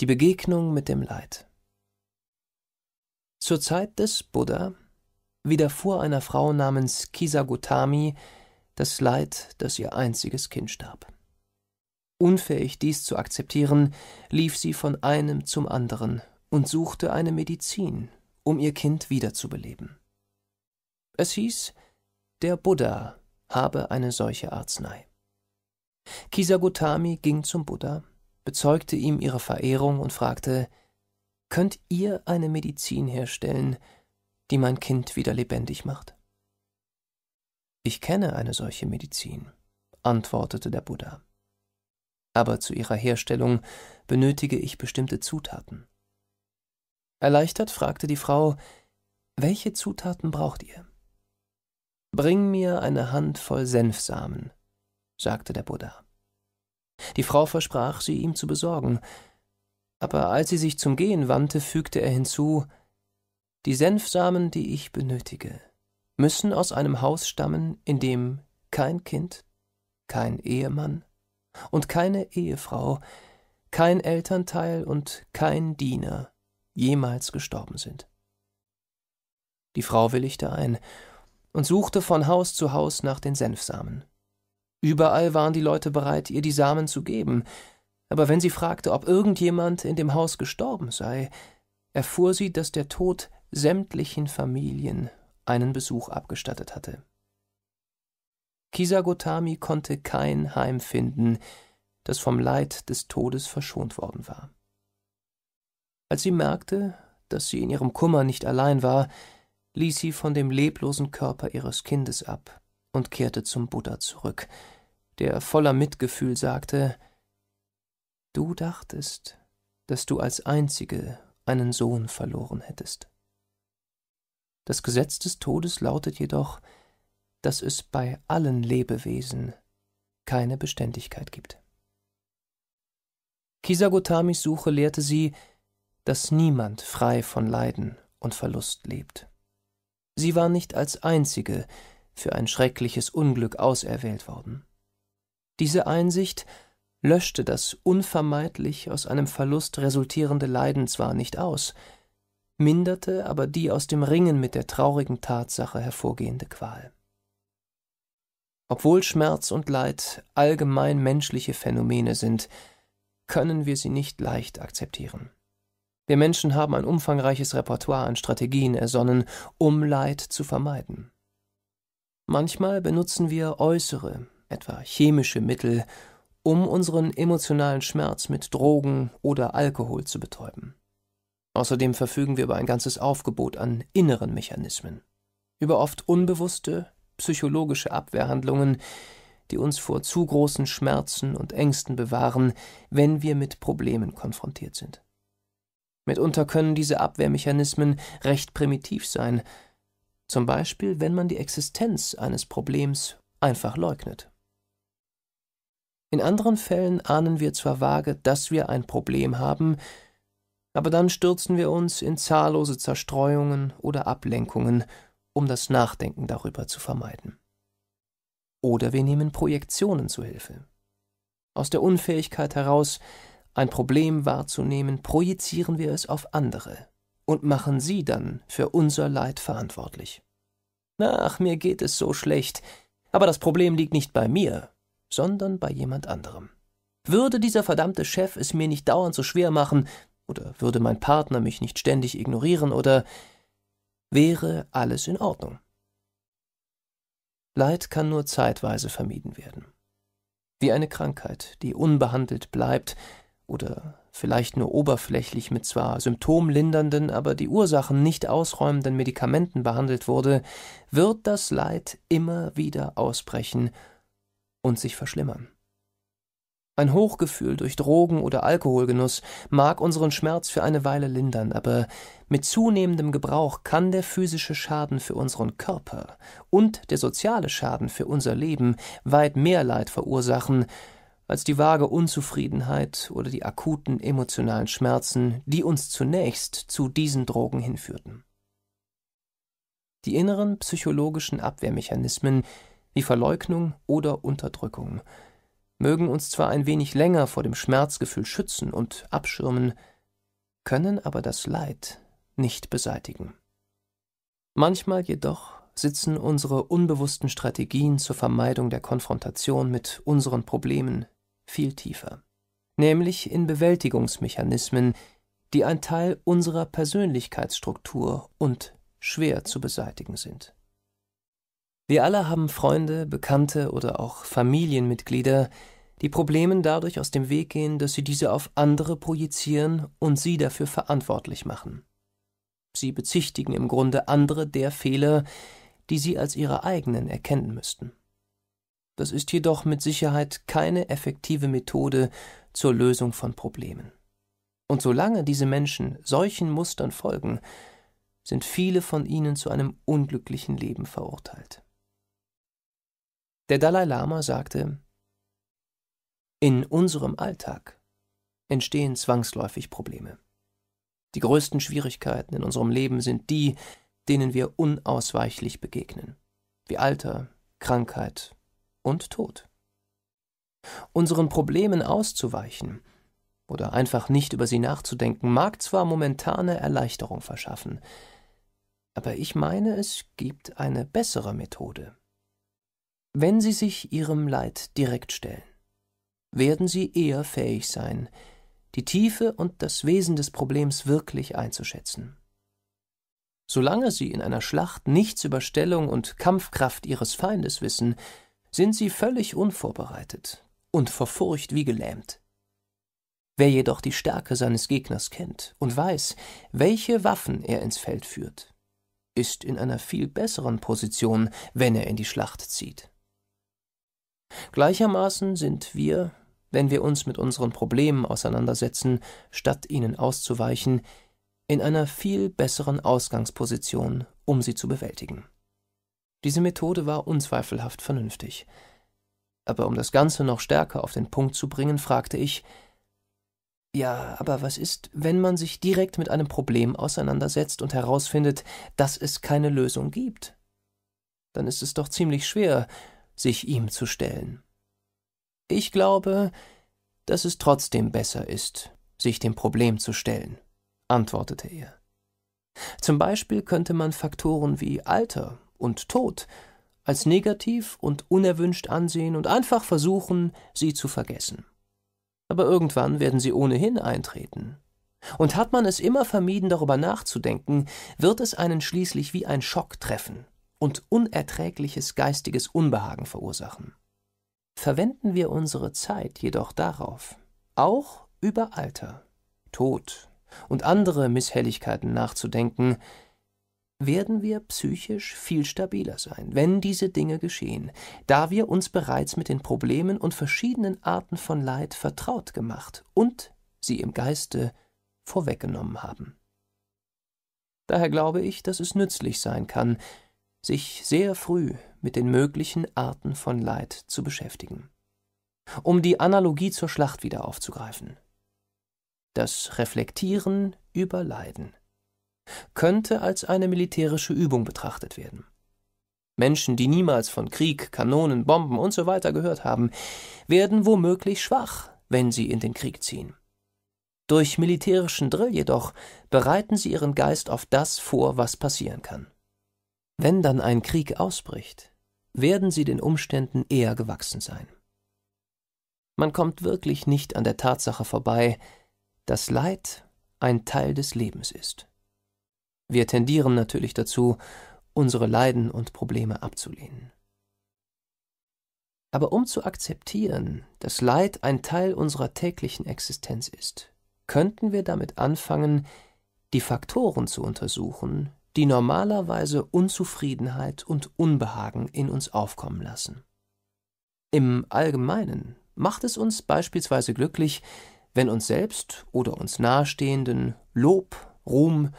Die Begegnung mit dem Leid. Zur Zeit des Buddha widerfuhr einer Frau namens Kisagotami das Leid, dass ihr einziges Kind starb. Unfähig dies zu akzeptieren, lief sie von einem zum anderen und suchte eine Medizin, um ihr Kind wiederzubeleben. Es hieß, der Buddha habe eine solche Arznei. Kisagotami ging zum Buddha bezeugte ihm ihre Verehrung und fragte Könnt ihr eine Medizin herstellen, die mein Kind wieder lebendig macht? Ich kenne eine solche Medizin, antwortete der Buddha. Aber zu ihrer Herstellung benötige ich bestimmte Zutaten. Erleichtert fragte die Frau Welche Zutaten braucht ihr? Bring mir eine Handvoll Senfsamen, sagte der Buddha. Die Frau versprach, sie ihm zu besorgen, aber als sie sich zum Gehen wandte, fügte er hinzu Die Senfsamen, die ich benötige, müssen aus einem Haus stammen, in dem kein Kind, kein Ehemann und keine Ehefrau, kein Elternteil und kein Diener jemals gestorben sind. Die Frau willigte ein und suchte von Haus zu Haus nach den Senfsamen. Überall waren die Leute bereit, ihr die Samen zu geben, aber wenn sie fragte, ob irgendjemand in dem Haus gestorben sei, erfuhr sie, dass der Tod sämtlichen Familien einen Besuch abgestattet hatte. Kisagotami konnte kein Heim finden, das vom Leid des Todes verschont worden war. Als sie merkte, dass sie in ihrem Kummer nicht allein war, ließ sie von dem leblosen Körper ihres Kindes ab und kehrte zum Buddha zurück, der voller Mitgefühl sagte Du dachtest, dass du als Einzige einen Sohn verloren hättest. Das Gesetz des Todes lautet jedoch, dass es bei allen Lebewesen keine Beständigkeit gibt. Kisagotamis Suche lehrte sie, dass niemand frei von Leiden und Verlust lebt. Sie war nicht als einzige, für ein schreckliches Unglück auserwählt worden. Diese Einsicht löschte das unvermeidlich aus einem Verlust resultierende Leiden zwar nicht aus, minderte aber die aus dem Ringen mit der traurigen Tatsache hervorgehende Qual. Obwohl Schmerz und Leid allgemein menschliche Phänomene sind, können wir sie nicht leicht akzeptieren. Wir Menschen haben ein umfangreiches Repertoire an Strategien ersonnen, um Leid zu vermeiden. Manchmal benutzen wir äußere, etwa chemische Mittel, um unseren emotionalen Schmerz mit Drogen oder Alkohol zu betäuben. Außerdem verfügen wir über ein ganzes Aufgebot an inneren Mechanismen, über oft unbewusste, psychologische Abwehrhandlungen, die uns vor zu großen Schmerzen und Ängsten bewahren, wenn wir mit Problemen konfrontiert sind. Mitunter können diese Abwehrmechanismen recht primitiv sein, zum Beispiel wenn man die Existenz eines Problems einfach leugnet. In anderen Fällen ahnen wir zwar vage, dass wir ein Problem haben, aber dann stürzen wir uns in zahllose Zerstreuungen oder Ablenkungen, um das Nachdenken darüber zu vermeiden. Oder wir nehmen Projektionen zu Hilfe. Aus der Unfähigkeit heraus, ein Problem wahrzunehmen, projizieren wir es auf andere, und machen sie dann für unser Leid verantwortlich. Ach, mir geht es so schlecht, aber das Problem liegt nicht bei mir, sondern bei jemand anderem. Würde dieser verdammte Chef es mir nicht dauernd so schwer machen, oder würde mein Partner mich nicht ständig ignorieren, oder wäre alles in Ordnung. Leid kann nur zeitweise vermieden werden. Wie eine Krankheit, die unbehandelt bleibt oder vielleicht nur oberflächlich mit zwar symptomlindernden, aber die Ursachen nicht ausräumenden Medikamenten behandelt wurde, wird das Leid immer wieder ausbrechen und sich verschlimmern. Ein Hochgefühl durch Drogen oder Alkoholgenuss mag unseren Schmerz für eine Weile lindern, aber mit zunehmendem Gebrauch kann der physische Schaden für unseren Körper und der soziale Schaden für unser Leben weit mehr Leid verursachen, als die vage Unzufriedenheit oder die akuten emotionalen Schmerzen, die uns zunächst zu diesen Drogen hinführten. Die inneren psychologischen Abwehrmechanismen wie Verleugnung oder Unterdrückung mögen uns zwar ein wenig länger vor dem Schmerzgefühl schützen und abschirmen, können aber das Leid nicht beseitigen. Manchmal jedoch sitzen unsere unbewussten Strategien zur Vermeidung der Konfrontation mit unseren Problemen viel tiefer, nämlich in Bewältigungsmechanismen, die ein Teil unserer Persönlichkeitsstruktur und schwer zu beseitigen sind. Wir alle haben Freunde, Bekannte oder auch Familienmitglieder, die Problemen dadurch aus dem Weg gehen, dass sie diese auf andere projizieren und sie dafür verantwortlich machen. Sie bezichtigen im Grunde andere der Fehler, die sie als ihre eigenen erkennen müssten. Das ist jedoch mit Sicherheit keine effektive Methode zur Lösung von Problemen. Und solange diese Menschen solchen Mustern folgen, sind viele von ihnen zu einem unglücklichen Leben verurteilt. Der Dalai Lama sagte, in unserem Alltag entstehen zwangsläufig Probleme. Die größten Schwierigkeiten in unserem Leben sind die, denen wir unausweichlich begegnen, wie Alter, Krankheit, und Tod. Unseren Problemen auszuweichen oder einfach nicht über sie nachzudenken, mag zwar momentane Erleichterung verschaffen, aber ich meine, es gibt eine bessere Methode. Wenn Sie sich Ihrem Leid direkt stellen, werden Sie eher fähig sein, die Tiefe und das Wesen des Problems wirklich einzuschätzen. Solange Sie in einer Schlacht nichts über Stellung und Kampfkraft Ihres Feindes wissen, sind sie völlig unvorbereitet und vor Furcht wie gelähmt. Wer jedoch die Stärke seines Gegners kennt und weiß, welche Waffen er ins Feld führt, ist in einer viel besseren Position, wenn er in die Schlacht zieht. Gleichermaßen sind wir, wenn wir uns mit unseren Problemen auseinandersetzen, statt ihnen auszuweichen, in einer viel besseren Ausgangsposition, um sie zu bewältigen. Diese Methode war unzweifelhaft vernünftig. Aber um das Ganze noch stärker auf den Punkt zu bringen, fragte ich Ja, aber was ist, wenn man sich direkt mit einem Problem auseinandersetzt und herausfindet, dass es keine Lösung gibt? Dann ist es doch ziemlich schwer, sich ihm zu stellen. Ich glaube, dass es trotzdem besser ist, sich dem Problem zu stellen, antwortete er. Zum Beispiel könnte man Faktoren wie Alter und Tod als negativ und unerwünscht ansehen und einfach versuchen, sie zu vergessen. Aber irgendwann werden sie ohnehin eintreten. Und hat man es immer vermieden, darüber nachzudenken, wird es einen schließlich wie ein Schock treffen und unerträgliches geistiges Unbehagen verursachen. Verwenden wir unsere Zeit jedoch darauf, auch über Alter, Tod und andere Misshelligkeiten nachzudenken, werden wir psychisch viel stabiler sein, wenn diese Dinge geschehen, da wir uns bereits mit den Problemen und verschiedenen Arten von Leid vertraut gemacht und sie im Geiste vorweggenommen haben. Daher glaube ich, dass es nützlich sein kann, sich sehr früh mit den möglichen Arten von Leid zu beschäftigen. Um die Analogie zur Schlacht wieder aufzugreifen. Das Reflektieren über Leiden könnte als eine militärische Übung betrachtet werden. Menschen, die niemals von Krieg, Kanonen, Bomben usw. So gehört haben, werden womöglich schwach, wenn sie in den Krieg ziehen. Durch militärischen Drill jedoch bereiten sie ihren Geist auf das vor, was passieren kann. Wenn dann ein Krieg ausbricht, werden sie den Umständen eher gewachsen sein. Man kommt wirklich nicht an der Tatsache vorbei, dass Leid ein Teil des Lebens ist. Wir tendieren natürlich dazu, unsere Leiden und Probleme abzulehnen. Aber um zu akzeptieren, dass Leid ein Teil unserer täglichen Existenz ist, könnten wir damit anfangen, die Faktoren zu untersuchen, die normalerweise Unzufriedenheit und Unbehagen in uns aufkommen lassen. Im Allgemeinen macht es uns beispielsweise glücklich, wenn uns selbst oder uns nahestehenden Lob, Ruhm,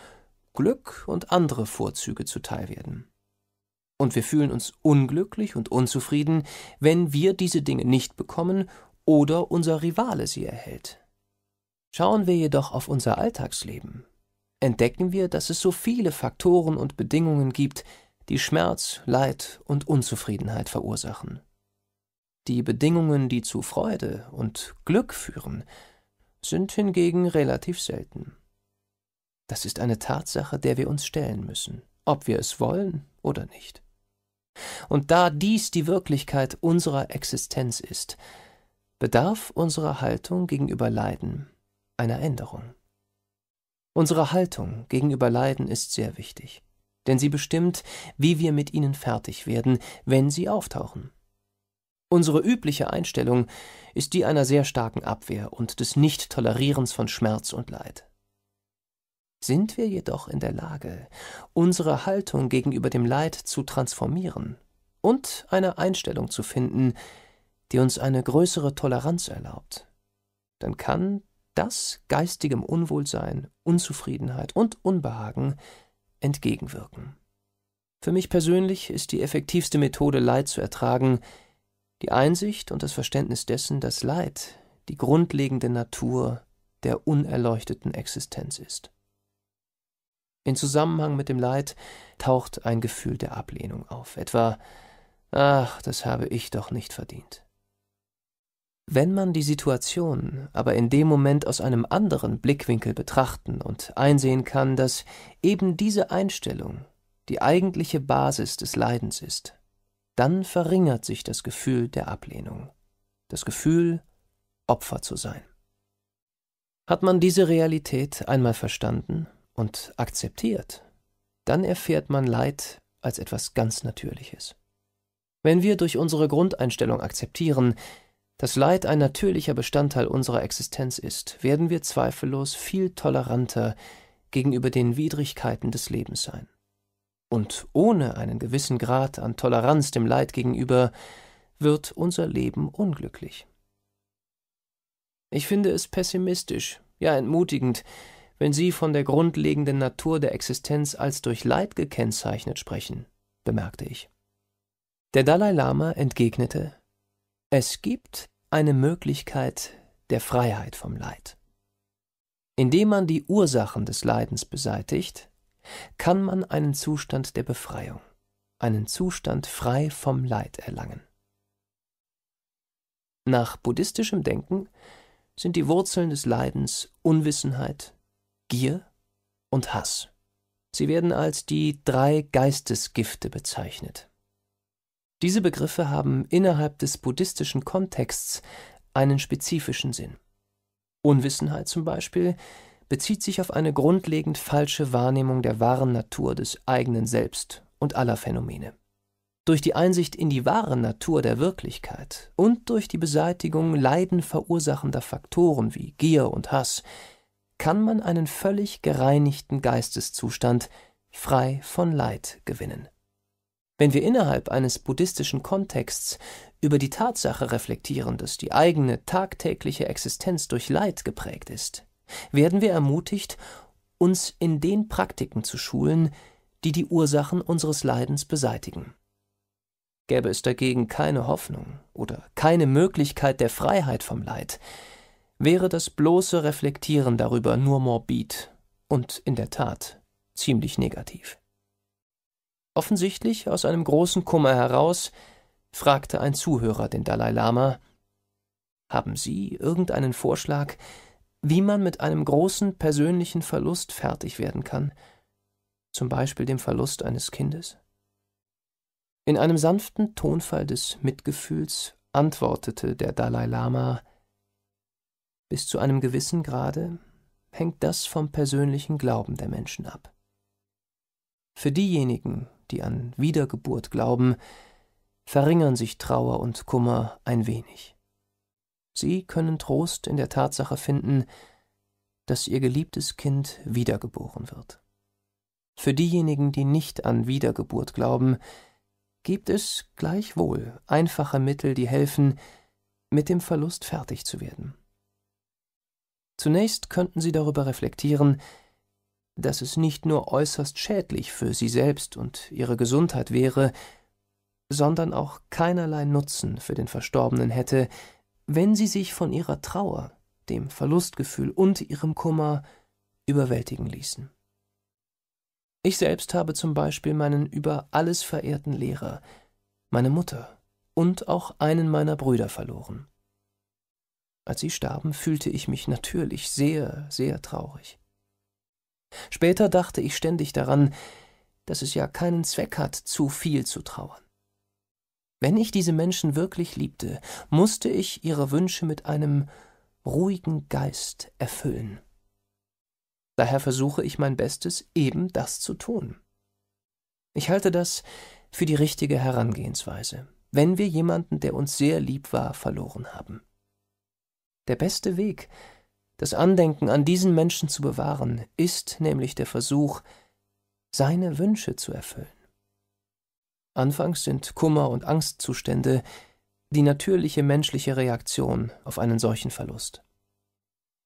Glück und andere Vorzüge zuteil werden. Und wir fühlen uns unglücklich und unzufrieden, wenn wir diese Dinge nicht bekommen oder unser Rivale sie erhält. Schauen wir jedoch auf unser Alltagsleben, entdecken wir, dass es so viele Faktoren und Bedingungen gibt, die Schmerz, Leid und Unzufriedenheit verursachen. Die Bedingungen, die zu Freude und Glück führen, sind hingegen relativ selten. Das ist eine Tatsache, der wir uns stellen müssen, ob wir es wollen oder nicht. Und da dies die Wirklichkeit unserer Existenz ist, bedarf unsere Haltung gegenüber Leiden einer Änderung. Unsere Haltung gegenüber Leiden ist sehr wichtig, denn sie bestimmt, wie wir mit ihnen fertig werden, wenn sie auftauchen. Unsere übliche Einstellung ist die einer sehr starken Abwehr und des Nichttolerierens von Schmerz und Leid. Sind wir jedoch in der Lage, unsere Haltung gegenüber dem Leid zu transformieren und eine Einstellung zu finden, die uns eine größere Toleranz erlaubt, dann kann das geistigem Unwohlsein, Unzufriedenheit und Unbehagen entgegenwirken. Für mich persönlich ist die effektivste Methode, Leid zu ertragen, die Einsicht und das Verständnis dessen, dass Leid die grundlegende Natur der unerleuchteten Existenz ist. In Zusammenhang mit dem Leid taucht ein Gefühl der Ablehnung auf, etwa Ach, das habe ich doch nicht verdient. Wenn man die Situation aber in dem Moment aus einem anderen Blickwinkel betrachten und einsehen kann, dass eben diese Einstellung die eigentliche Basis des Leidens ist, dann verringert sich das Gefühl der Ablehnung, das Gefühl, Opfer zu sein. Hat man diese Realität einmal verstanden, und akzeptiert, dann erfährt man Leid als etwas ganz Natürliches. Wenn wir durch unsere Grundeinstellung akzeptieren, dass Leid ein natürlicher Bestandteil unserer Existenz ist, werden wir zweifellos viel toleranter gegenüber den Widrigkeiten des Lebens sein. Und ohne einen gewissen Grad an Toleranz dem Leid gegenüber wird unser Leben unglücklich. Ich finde es pessimistisch, ja entmutigend, wenn Sie von der grundlegenden Natur der Existenz als durch Leid gekennzeichnet sprechen, bemerkte ich. Der Dalai Lama entgegnete, es gibt eine Möglichkeit der Freiheit vom Leid. Indem man die Ursachen des Leidens beseitigt, kann man einen Zustand der Befreiung, einen Zustand frei vom Leid erlangen. Nach buddhistischem Denken sind die Wurzeln des Leidens Unwissenheit, Gier und Hass. Sie werden als die drei Geistesgifte bezeichnet. Diese Begriffe haben innerhalb des buddhistischen Kontexts einen spezifischen Sinn. Unwissenheit zum Beispiel bezieht sich auf eine grundlegend falsche Wahrnehmung der wahren Natur des eigenen Selbst und aller Phänomene. Durch die Einsicht in die wahre Natur der Wirklichkeit und durch die Beseitigung leidenverursachender Faktoren wie Gier und Hass kann man einen völlig gereinigten Geisteszustand, frei von Leid, gewinnen. Wenn wir innerhalb eines buddhistischen Kontexts über die Tatsache reflektieren, dass die eigene tagtägliche Existenz durch Leid geprägt ist, werden wir ermutigt, uns in den Praktiken zu schulen, die die Ursachen unseres Leidens beseitigen. Gäbe es dagegen keine Hoffnung oder keine Möglichkeit der Freiheit vom Leid, wäre das bloße Reflektieren darüber nur morbid und in der Tat ziemlich negativ. Offensichtlich aus einem großen Kummer heraus fragte ein Zuhörer den Dalai Lama Haben Sie irgendeinen Vorschlag, wie man mit einem großen persönlichen Verlust fertig werden kann, zum Beispiel dem Verlust eines Kindes? In einem sanften Tonfall des Mitgefühls antwortete der Dalai Lama bis zu einem gewissen Grade hängt das vom persönlichen Glauben der Menschen ab. Für diejenigen, die an Wiedergeburt glauben, verringern sich Trauer und Kummer ein wenig. Sie können Trost in der Tatsache finden, dass ihr geliebtes Kind wiedergeboren wird. Für diejenigen, die nicht an Wiedergeburt glauben, gibt es gleichwohl einfache Mittel, die helfen, mit dem Verlust fertig zu werden. Zunächst könnten sie darüber reflektieren, dass es nicht nur äußerst schädlich für sie selbst und ihre Gesundheit wäre, sondern auch keinerlei Nutzen für den Verstorbenen hätte, wenn sie sich von ihrer Trauer, dem Verlustgefühl und ihrem Kummer überwältigen ließen. Ich selbst habe zum Beispiel meinen über alles verehrten Lehrer, meine Mutter und auch einen meiner Brüder verloren. Als sie starben, fühlte ich mich natürlich sehr, sehr traurig. Später dachte ich ständig daran, dass es ja keinen Zweck hat, zu viel zu trauern. Wenn ich diese Menschen wirklich liebte, musste ich ihre Wünsche mit einem ruhigen Geist erfüllen. Daher versuche ich mein Bestes, eben das zu tun. Ich halte das für die richtige Herangehensweise, wenn wir jemanden, der uns sehr lieb war, verloren haben. Der beste Weg, das Andenken an diesen Menschen zu bewahren, ist nämlich der Versuch, seine Wünsche zu erfüllen. Anfangs sind Kummer und Angstzustände die natürliche menschliche Reaktion auf einen solchen Verlust.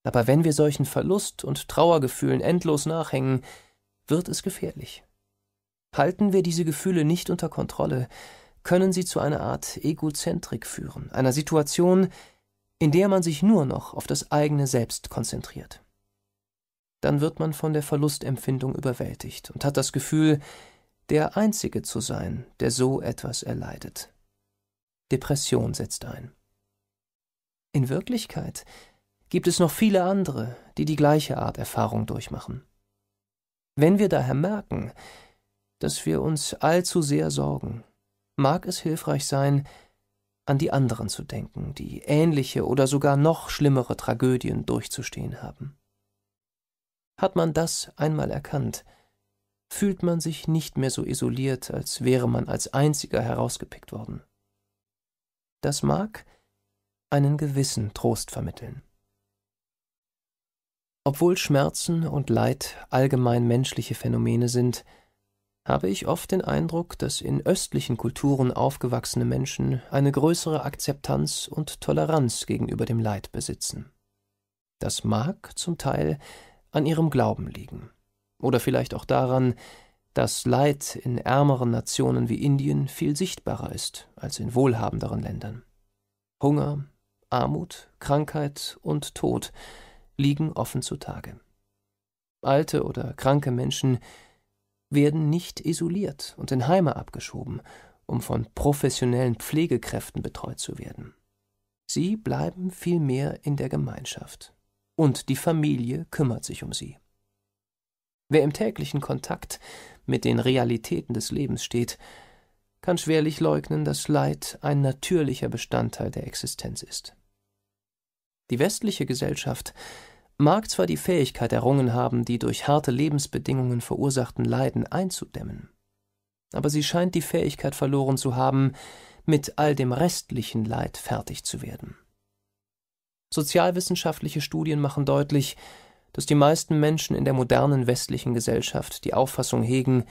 Aber wenn wir solchen Verlust und Trauergefühlen endlos nachhängen, wird es gefährlich. Halten wir diese Gefühle nicht unter Kontrolle, können sie zu einer Art Egozentrik führen, einer Situation, in der man sich nur noch auf das eigene Selbst konzentriert. Dann wird man von der Verlustempfindung überwältigt und hat das Gefühl, der Einzige zu sein, der so etwas erleidet. Depression setzt ein. In Wirklichkeit gibt es noch viele andere, die die gleiche Art Erfahrung durchmachen. Wenn wir daher merken, dass wir uns allzu sehr sorgen, mag es hilfreich sein, an die anderen zu denken, die ähnliche oder sogar noch schlimmere Tragödien durchzustehen haben. Hat man das einmal erkannt, fühlt man sich nicht mehr so isoliert, als wäre man als einziger herausgepickt worden. Das mag einen gewissen Trost vermitteln. Obwohl Schmerzen und Leid allgemein menschliche Phänomene sind, habe ich oft den Eindruck, dass in östlichen Kulturen aufgewachsene Menschen eine größere Akzeptanz und Toleranz gegenüber dem Leid besitzen. Das mag zum Teil an ihrem Glauben liegen oder vielleicht auch daran, dass Leid in ärmeren Nationen wie Indien viel sichtbarer ist als in wohlhabenderen Ländern. Hunger, Armut, Krankheit und Tod liegen offen zutage. Alte oder kranke Menschen werden nicht isoliert und in Heime abgeschoben, um von professionellen Pflegekräften betreut zu werden. Sie bleiben vielmehr in der Gemeinschaft. Und die Familie kümmert sich um sie. Wer im täglichen Kontakt mit den Realitäten des Lebens steht, kann schwerlich leugnen, dass Leid ein natürlicher Bestandteil der Existenz ist. Die westliche Gesellschaft mag zwar die Fähigkeit errungen haben, die durch harte Lebensbedingungen verursachten Leiden einzudämmen, aber sie scheint die Fähigkeit verloren zu haben, mit all dem restlichen Leid fertig zu werden. Sozialwissenschaftliche Studien machen deutlich, dass die meisten Menschen in der modernen westlichen Gesellschaft die Auffassung hegen,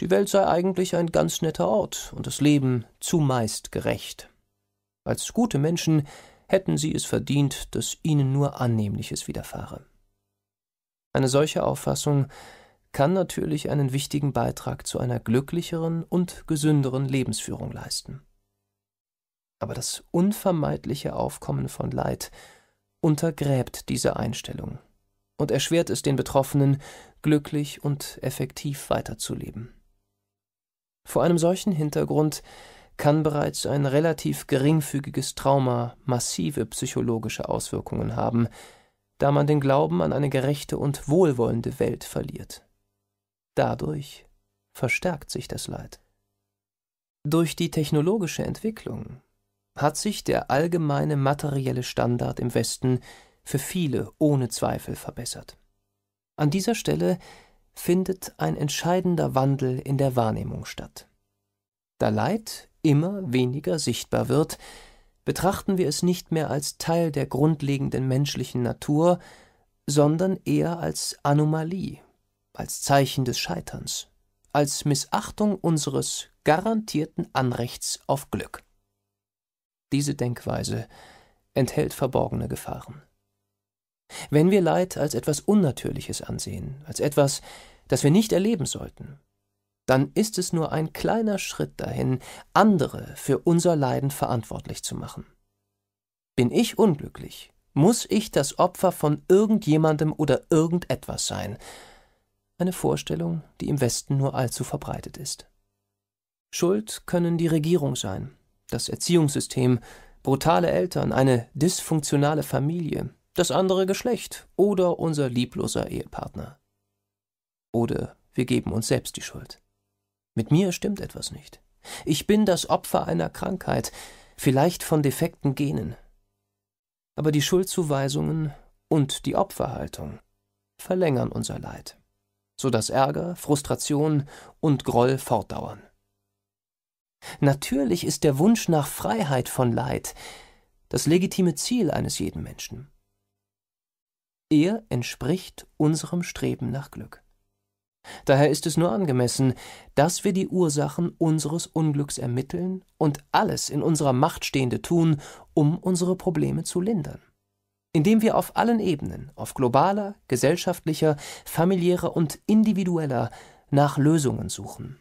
die Welt sei eigentlich ein ganz netter Ort und das Leben zumeist gerecht. Als gute Menschen hätten sie es verdient, dass ihnen nur Annehmliches widerfahre. Eine solche Auffassung kann natürlich einen wichtigen Beitrag zu einer glücklicheren und gesünderen Lebensführung leisten. Aber das unvermeidliche Aufkommen von Leid untergräbt diese Einstellung und erschwert es den Betroffenen, glücklich und effektiv weiterzuleben. Vor einem solchen Hintergrund kann bereits ein relativ geringfügiges Trauma massive psychologische Auswirkungen haben, da man den Glauben an eine gerechte und wohlwollende Welt verliert. Dadurch verstärkt sich das Leid. Durch die technologische Entwicklung hat sich der allgemeine materielle Standard im Westen für viele ohne Zweifel verbessert. An dieser Stelle findet ein entscheidender Wandel in der Wahrnehmung statt. Da Leid immer weniger sichtbar wird, betrachten wir es nicht mehr als Teil der grundlegenden menschlichen Natur, sondern eher als Anomalie, als Zeichen des Scheiterns, als Missachtung unseres garantierten Anrechts auf Glück. Diese Denkweise enthält verborgene Gefahren. Wenn wir Leid als etwas Unnatürliches ansehen, als etwas, das wir nicht erleben sollten, dann ist es nur ein kleiner Schritt dahin, andere für unser Leiden verantwortlich zu machen. Bin ich unglücklich, muss ich das Opfer von irgendjemandem oder irgendetwas sein, eine Vorstellung, die im Westen nur allzu verbreitet ist. Schuld können die Regierung sein, das Erziehungssystem, brutale Eltern, eine dysfunktionale Familie, das andere Geschlecht oder unser liebloser Ehepartner. Oder wir geben uns selbst die Schuld. Mit mir stimmt etwas nicht. Ich bin das Opfer einer Krankheit, vielleicht von defekten Genen. Aber die Schuldzuweisungen und die Opferhaltung verlängern unser Leid, so dass Ärger, Frustration und Groll fortdauern. Natürlich ist der Wunsch nach Freiheit von Leid das legitime Ziel eines jeden Menschen. Er entspricht unserem Streben nach Glück. Daher ist es nur angemessen, dass wir die Ursachen unseres Unglücks ermitteln und alles in unserer Macht Stehende tun, um unsere Probleme zu lindern. Indem wir auf allen Ebenen, auf globaler, gesellschaftlicher, familiärer und individueller, nach Lösungen suchen.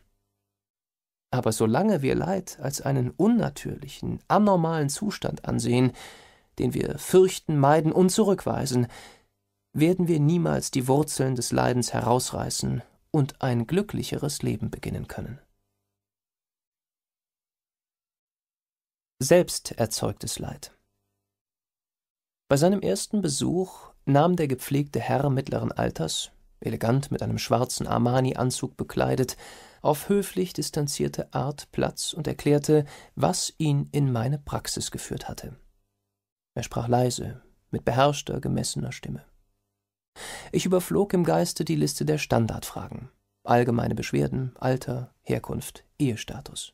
Aber solange wir Leid als einen unnatürlichen, anormalen Zustand ansehen, den wir fürchten, meiden und zurückweisen, werden wir niemals die Wurzeln des Leidens herausreißen und ein glücklicheres Leben beginnen können. Selbst erzeugtes Leid. Bei seinem ersten Besuch nahm der gepflegte Herr mittleren Alters, elegant mit einem schwarzen Armani-Anzug bekleidet, auf höflich distanzierte Art Platz und erklärte, was ihn in meine Praxis geführt hatte. Er sprach leise, mit beherrschter, gemessener Stimme. Ich überflog im Geiste die Liste der Standardfragen. Allgemeine Beschwerden, Alter, Herkunft, Ehestatus.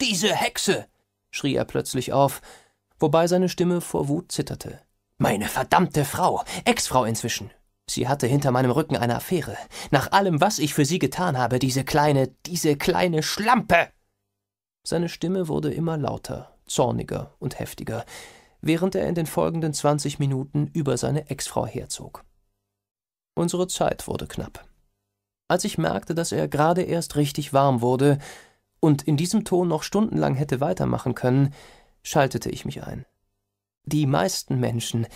Diese Hexe! schrie er plötzlich auf, wobei seine Stimme vor Wut zitterte. Meine verdammte Frau, Exfrau inzwischen. Sie hatte hinter meinem Rücken eine Affäre. Nach allem, was ich für sie getan habe, diese kleine, diese kleine Schlampe! Seine Stimme wurde immer lauter, zorniger und heftiger, während er in den folgenden zwanzig Minuten über seine Exfrau herzog. Unsere Zeit wurde knapp. Als ich merkte, dass er gerade erst richtig warm wurde und in diesem Ton noch stundenlang hätte weitermachen können, schaltete ich mich ein. Die meisten Menschen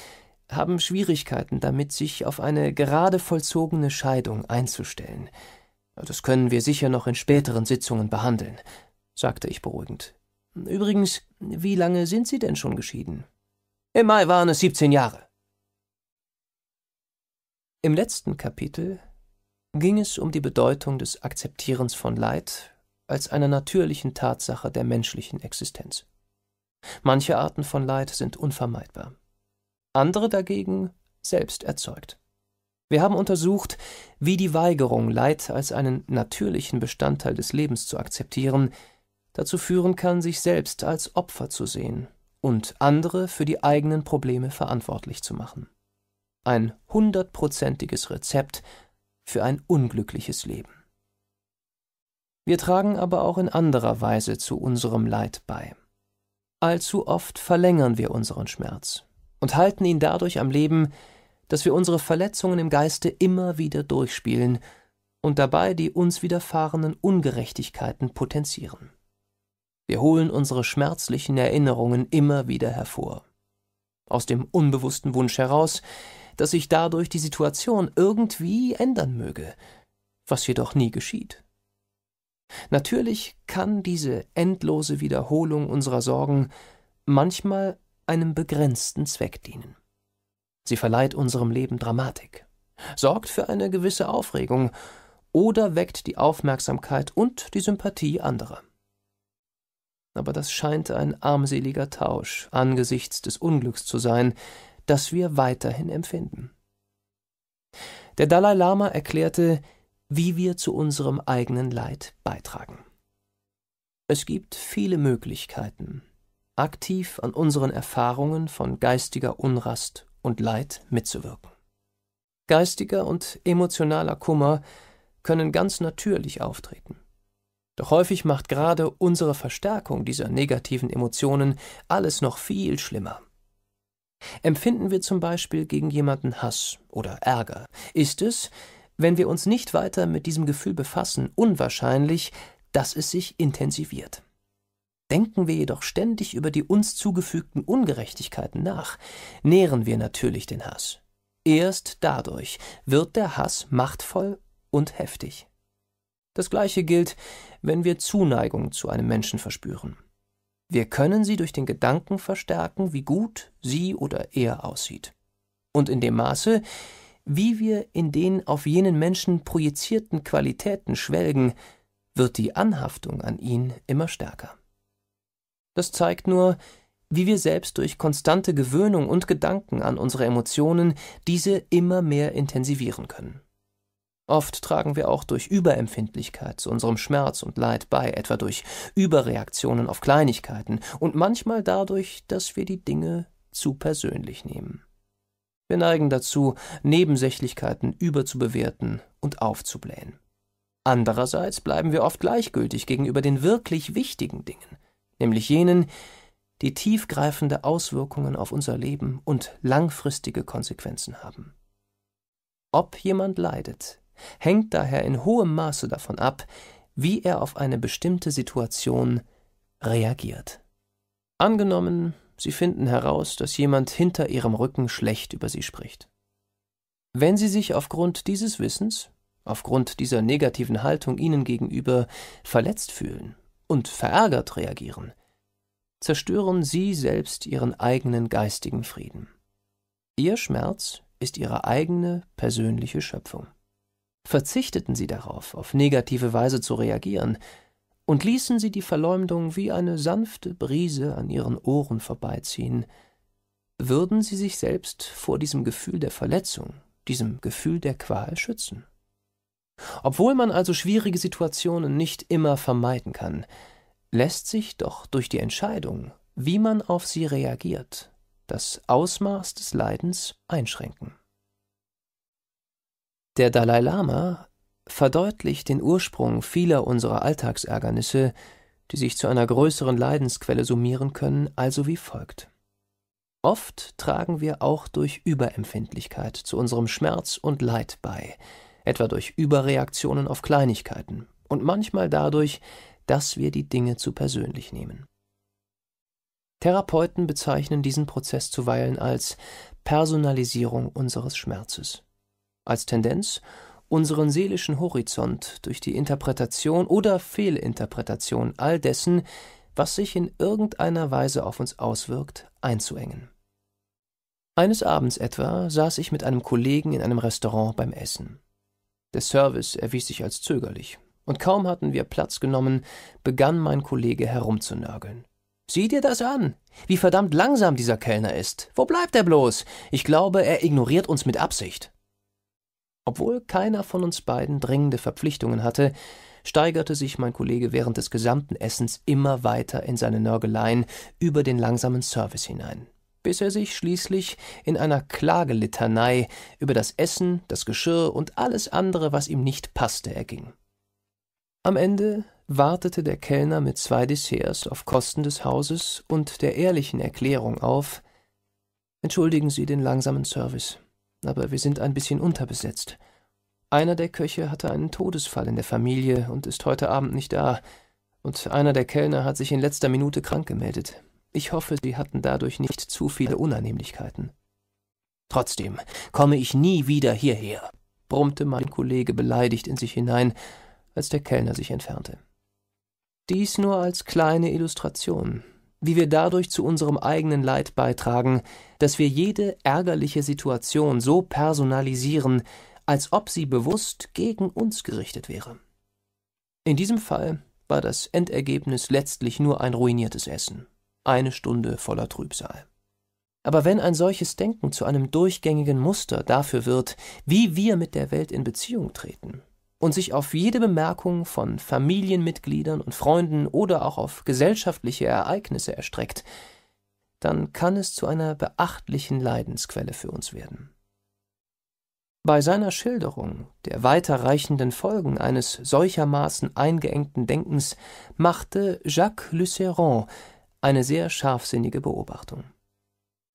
haben Schwierigkeiten damit, sich auf eine gerade vollzogene Scheidung einzustellen. Das können wir sicher noch in späteren Sitzungen behandeln, sagte ich beruhigend. Übrigens, wie lange sind Sie denn schon geschieden? Im Mai waren es 17 Jahre. Im letzten Kapitel ging es um die Bedeutung des Akzeptierens von Leid als einer natürlichen Tatsache der menschlichen Existenz. Manche Arten von Leid sind unvermeidbar, andere dagegen selbst erzeugt. Wir haben untersucht, wie die Weigerung, Leid als einen natürlichen Bestandteil des Lebens zu akzeptieren, dazu führen kann, sich selbst als Opfer zu sehen und andere für die eigenen Probleme verantwortlich zu machen ein hundertprozentiges Rezept für ein unglückliches Leben. Wir tragen aber auch in anderer Weise zu unserem Leid bei. Allzu oft verlängern wir unseren Schmerz und halten ihn dadurch am Leben, dass wir unsere Verletzungen im Geiste immer wieder durchspielen und dabei die uns widerfahrenen Ungerechtigkeiten potenzieren. Wir holen unsere schmerzlichen Erinnerungen immer wieder hervor. Aus dem unbewussten Wunsch heraus, dass sich dadurch die Situation irgendwie ändern möge, was jedoch nie geschieht. Natürlich kann diese endlose Wiederholung unserer Sorgen manchmal einem begrenzten Zweck dienen. Sie verleiht unserem Leben Dramatik, sorgt für eine gewisse Aufregung oder weckt die Aufmerksamkeit und die Sympathie anderer. Aber das scheint ein armseliger Tausch angesichts des Unglücks zu sein, das wir weiterhin empfinden. Der Dalai Lama erklärte, wie wir zu unserem eigenen Leid beitragen. Es gibt viele Möglichkeiten, aktiv an unseren Erfahrungen von geistiger Unrast und Leid mitzuwirken. Geistiger und emotionaler Kummer können ganz natürlich auftreten. Doch häufig macht gerade unsere Verstärkung dieser negativen Emotionen alles noch viel schlimmer. Empfinden wir zum Beispiel gegen jemanden Hass oder Ärger, ist es, wenn wir uns nicht weiter mit diesem Gefühl befassen, unwahrscheinlich, dass es sich intensiviert. Denken wir jedoch ständig über die uns zugefügten Ungerechtigkeiten nach, nähren wir natürlich den Hass. Erst dadurch wird der Hass machtvoll und heftig. Das gleiche gilt, wenn wir Zuneigung zu einem Menschen verspüren. Wir können sie durch den Gedanken verstärken, wie gut sie oder er aussieht. Und in dem Maße, wie wir in den auf jenen Menschen projizierten Qualitäten schwelgen, wird die Anhaftung an ihn immer stärker. Das zeigt nur, wie wir selbst durch konstante Gewöhnung und Gedanken an unsere Emotionen diese immer mehr intensivieren können. Oft tragen wir auch durch Überempfindlichkeit zu unserem Schmerz und Leid bei, etwa durch Überreaktionen auf Kleinigkeiten und manchmal dadurch, dass wir die Dinge zu persönlich nehmen. Wir neigen dazu, Nebensächlichkeiten überzubewerten und aufzublähen. Andererseits bleiben wir oft gleichgültig gegenüber den wirklich wichtigen Dingen, nämlich jenen, die tiefgreifende Auswirkungen auf unser Leben und langfristige Konsequenzen haben. Ob jemand leidet, hängt daher in hohem Maße davon ab, wie er auf eine bestimmte Situation reagiert. Angenommen, Sie finden heraus, dass jemand hinter Ihrem Rücken schlecht über Sie spricht. Wenn Sie sich aufgrund dieses Wissens, aufgrund dieser negativen Haltung Ihnen gegenüber verletzt fühlen und verärgert reagieren, zerstören Sie selbst Ihren eigenen geistigen Frieden. Ihr Schmerz ist Ihre eigene persönliche Schöpfung verzichteten sie darauf, auf negative Weise zu reagieren, und ließen sie die Verleumdung wie eine sanfte Brise an ihren Ohren vorbeiziehen, würden sie sich selbst vor diesem Gefühl der Verletzung, diesem Gefühl der Qual schützen. Obwohl man also schwierige Situationen nicht immer vermeiden kann, lässt sich doch durch die Entscheidung, wie man auf sie reagiert, das Ausmaß des Leidens einschränken. Der Dalai Lama verdeutlicht den Ursprung vieler unserer Alltagsärgernisse, die sich zu einer größeren Leidensquelle summieren können, also wie folgt. Oft tragen wir auch durch Überempfindlichkeit zu unserem Schmerz und Leid bei, etwa durch Überreaktionen auf Kleinigkeiten und manchmal dadurch, dass wir die Dinge zu persönlich nehmen. Therapeuten bezeichnen diesen Prozess zuweilen als Personalisierung unseres Schmerzes als Tendenz unseren seelischen Horizont durch die Interpretation oder Fehlinterpretation all dessen, was sich in irgendeiner Weise auf uns auswirkt, einzuengen. Eines Abends etwa saß ich mit einem Kollegen in einem Restaurant beim Essen. Der Service erwies sich als zögerlich, und kaum hatten wir Platz genommen, begann mein Kollege herumzunörgeln. Sieh dir das an. Wie verdammt langsam dieser Kellner ist. Wo bleibt er bloß? Ich glaube, er ignoriert uns mit Absicht. Obwohl keiner von uns beiden dringende Verpflichtungen hatte, steigerte sich mein Kollege während des gesamten Essens immer weiter in seine Nörgeleien über den langsamen Service hinein, bis er sich schließlich in einer Klagelitanei über das Essen, das Geschirr und alles andere, was ihm nicht passte, erging. Am Ende wartete der Kellner mit zwei Desserts auf Kosten des Hauses und der ehrlichen Erklärung auf Entschuldigen Sie den langsamen Service aber wir sind ein bisschen unterbesetzt. Einer der Köche hatte einen Todesfall in der Familie und ist heute Abend nicht da, und einer der Kellner hat sich in letzter Minute krank gemeldet. Ich hoffe, Sie hatten dadurch nicht zu viele Unannehmlichkeiten. Trotzdem komme ich nie wieder hierher, brummte mein Kollege beleidigt in sich hinein, als der Kellner sich entfernte. Dies nur als kleine Illustration wie wir dadurch zu unserem eigenen Leid beitragen, dass wir jede ärgerliche Situation so personalisieren, als ob sie bewusst gegen uns gerichtet wäre. In diesem Fall war das Endergebnis letztlich nur ein ruiniertes Essen, eine Stunde voller Trübsal. Aber wenn ein solches Denken zu einem durchgängigen Muster dafür wird, wie wir mit der Welt in Beziehung treten, und sich auf jede Bemerkung von Familienmitgliedern und Freunden oder auch auf gesellschaftliche Ereignisse erstreckt, dann kann es zu einer beachtlichen Leidensquelle für uns werden. Bei seiner Schilderung der weiterreichenden Folgen eines solchermaßen eingeengten Denkens machte Jacques Lucéron eine sehr scharfsinnige Beobachtung.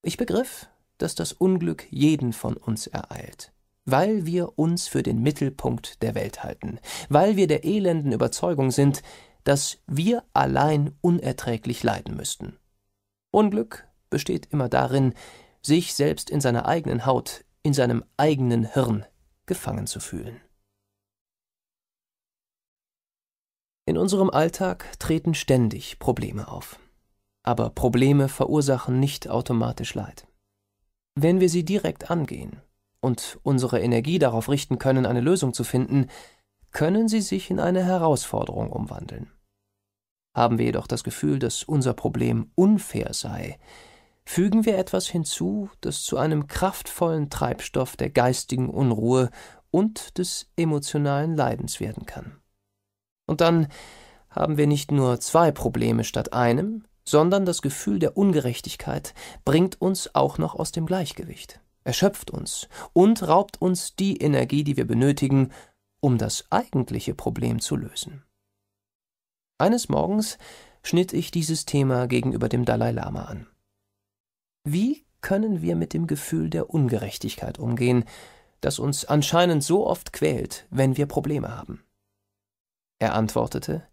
Ich begriff, dass das Unglück jeden von uns ereilt weil wir uns für den Mittelpunkt der Welt halten, weil wir der elenden Überzeugung sind, dass wir allein unerträglich leiden müssten. Unglück besteht immer darin, sich selbst in seiner eigenen Haut, in seinem eigenen Hirn gefangen zu fühlen. In unserem Alltag treten ständig Probleme auf. Aber Probleme verursachen nicht automatisch Leid. Wenn wir sie direkt angehen, und unsere Energie darauf richten können, eine Lösung zu finden, können sie sich in eine Herausforderung umwandeln. Haben wir jedoch das Gefühl, dass unser Problem unfair sei, fügen wir etwas hinzu, das zu einem kraftvollen Treibstoff der geistigen Unruhe und des emotionalen Leidens werden kann. Und dann haben wir nicht nur zwei Probleme statt einem, sondern das Gefühl der Ungerechtigkeit bringt uns auch noch aus dem Gleichgewicht erschöpft uns und raubt uns die Energie, die wir benötigen, um das eigentliche Problem zu lösen. Eines Morgens schnitt ich dieses Thema gegenüber dem Dalai Lama an. Wie können wir mit dem Gefühl der Ungerechtigkeit umgehen, das uns anscheinend so oft quält, wenn wir Probleme haben? Er antwortete